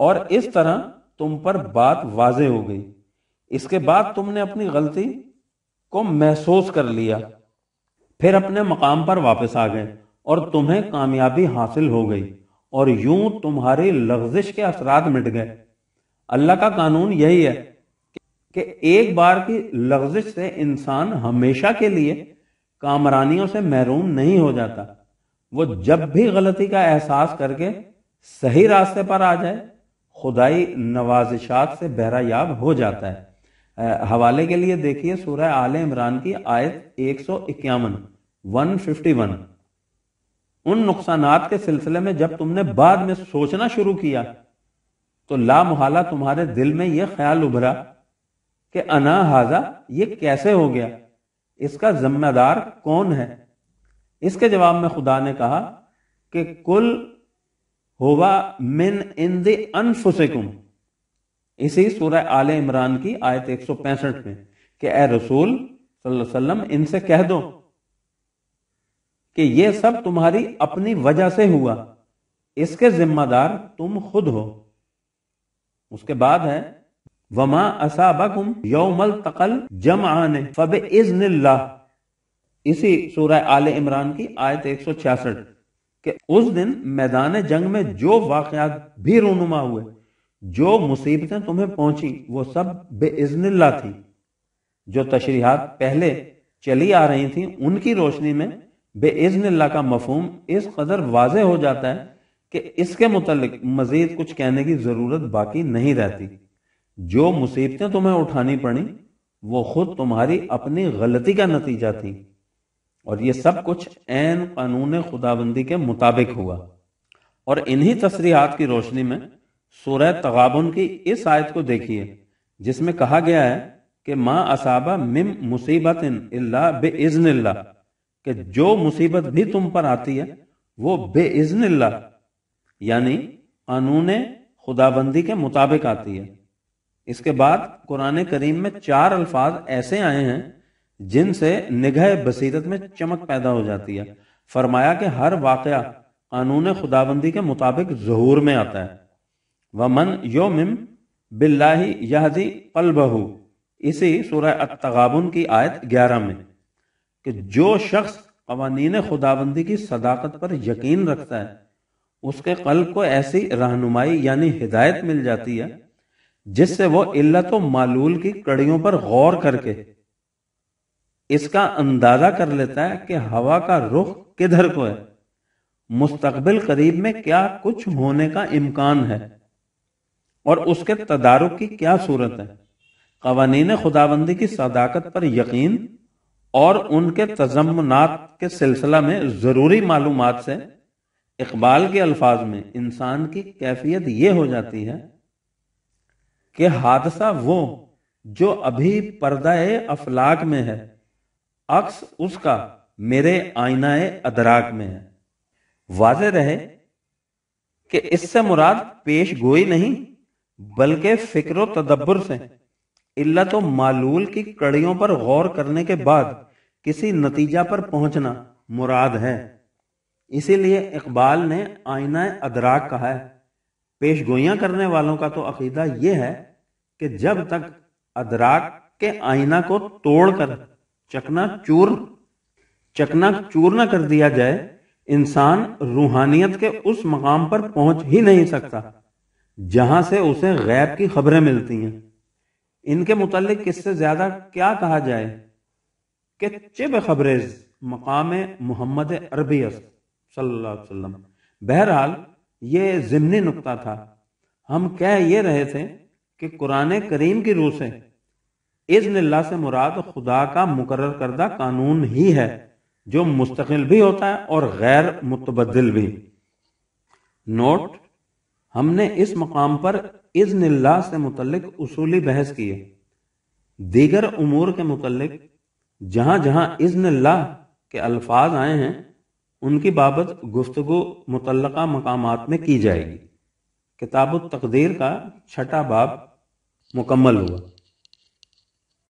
और इस तरह तुम पर बात वाजे हो गई इसके बाद तुमने अपनी गलती को महसूस कर लिया फिर अपने मकाम पर वापस आ गए और तुम्हें कामयाबी हासिल हो गई और यूं तुम्हारी लफ्जिश के असरात मिट गए अल्लाह का कानून यही है कि एक बार की लफ्जिश से इंसान हमेशा के लिए कामरानियों से महरूम नहीं हो जाता वो जब भी गलती का एहसास करके सही रास्ते पर आ जाए खुदाई नवाजिशात से बहरा याब हो जाता है हवाले के लिए देखिए सूरह आल इमरान की आयत एक सौ इक्यावन वन फिफ्टी वन उन नुकसान के सिलसिले में जब तुमने बाद में सोचना शुरू किया तो लामोहला तुम्हारे दिल में यह ख्याल उभरा कि अना हाजा ये कैसे हो गया इसका जिम्मेदार कौन है इसके जवाब में खुदा ने कहा कि कुल होवा मिन इन अनफुसिकुम इसी सूरह आल इमरान की आयत 165 में कि ए रसूल सल्लल्लाहु अलैहि वसल्लम इनसे कह दो कि ये सब तुम्हारी अपनी वजह से हुआ इसके जिम्मेदार तुम खुद हो उसके बाद है वमा असाबकुम यौमल तकल जम आने फब इज इसी सूरह आल इमरान की आयत एक सौ छियासठ कि उस दिन मैदान जंग में जो वाकयात भी रूनुमा हुए जो मुसीबतें तुम्हें पहुंची वो सब बेइजनला थी जो तशरीहत पहले चली आ रही थी उनकी रोशनी में बेज़न ला का मफहम इस कदर वाज हो जाता है कि इसके मतलब मज़ीद कुछ कहने की ज़रूरत बाकी नहीं रहती जो मुसीबतें तुम्हें उठानी पड़ी वो खुद तुम्हारी अपनी गलती का नतीजा थी और ये सब कुछ एन कानून खुदाबंदी के मुताबिक हुआ और इन्हीं तसरीहत की रोशनी में सूरह तगाबन की इस आयत को देखिए जिसमें कहा गया है कि माँ असाबा मिम मुसीबत कि जो मुसीबत भी तुम पर आती है वो बेइज्ला यानी कानून खुदाबंदी के मुताबिक आती है इसके बाद कुरान करीम में चार अल्फाज ऐसे आए हैं जिनसे निगह बसीरत में चमक पैदा हो जाती है फरमाया कि हर वाकया कानून खुदाबंदी के मुताबिक जहूर में आता है व मन योमिम बिल्लाही यहदी कलबहू इसी सूरह अतगाबुन की आयत ग्यारह में कि जो शख्स कवानीन खुदाबंदी की सदाकत पर यकीन रखता है उसके कल को ऐसी रहनुमाई यानी हिदायत मिल जाती है जिससे वो इल्लत मालूल की कड़ियों पर गौर करके इसका अंदाजा कर लेता है कि हवा का रुख किधर को है मुस्तकबिल करीब में क्या कुछ होने का इम्कान है और उसके तदारुक की क्या सूरत है कवानीन खुदाबंदी की सदाकत पर यकीन और उनके तजमनात के सिलसिला में ज़रूरी मालूम से इकबाल के अल्फाज में इंसान की कैफियत यह हो जाती है कि हादसा वो जो अभी पर्दाए अफलाक में है अक्स उसका मेरे आईनाए अदराक में है वाज रहे कि इससे मुराद पेश गोई नहीं बल्कि फिक्र तदब्बर से इल्ला तो मालूल की कड़ियों पर गौर करने के बाद किसी नतीजा पर पहुंचना मुराद है इसीलिए इकबाल ने आईना अदराक कहा है पेश गोइयाँ करने वालों का तो अकीदा यह है कि जब तक अदराक के आईना को तोड़कर चकना चूर चकना चूर न कर दिया जाए इंसान रूहानियत के उस मकाम पर पहुंच ही नहीं सकता जहां से उसे गैब की खबरें मिलती हैं इनके मुतल किससे ज्यादा क्या कहा जाए कि चिब खबरेज मकाम मोहम्मद अरबी सल्लाम बहरहाल ये ज़िमनी नुकता था हम कह ये रहे थे कि कुरान करीम की रूह से इज़्ला से मुराद खुदा का मुकर करदा कानून ही है जो मुस्तकिल भी होता है और गैर मुतबदल भी नोट हमने इस मकाम पर इज़्ला से मुतलक उसूली बहस की है दीगर उमूर के मुतलक जहां जहाँ इज़्ला के अल्फाज आए हैं उनकी बाबत गुफ्तगु मुतल मकाम में की जाएगी किताब तकदीर का छठा बाब मुकम्मल हुआ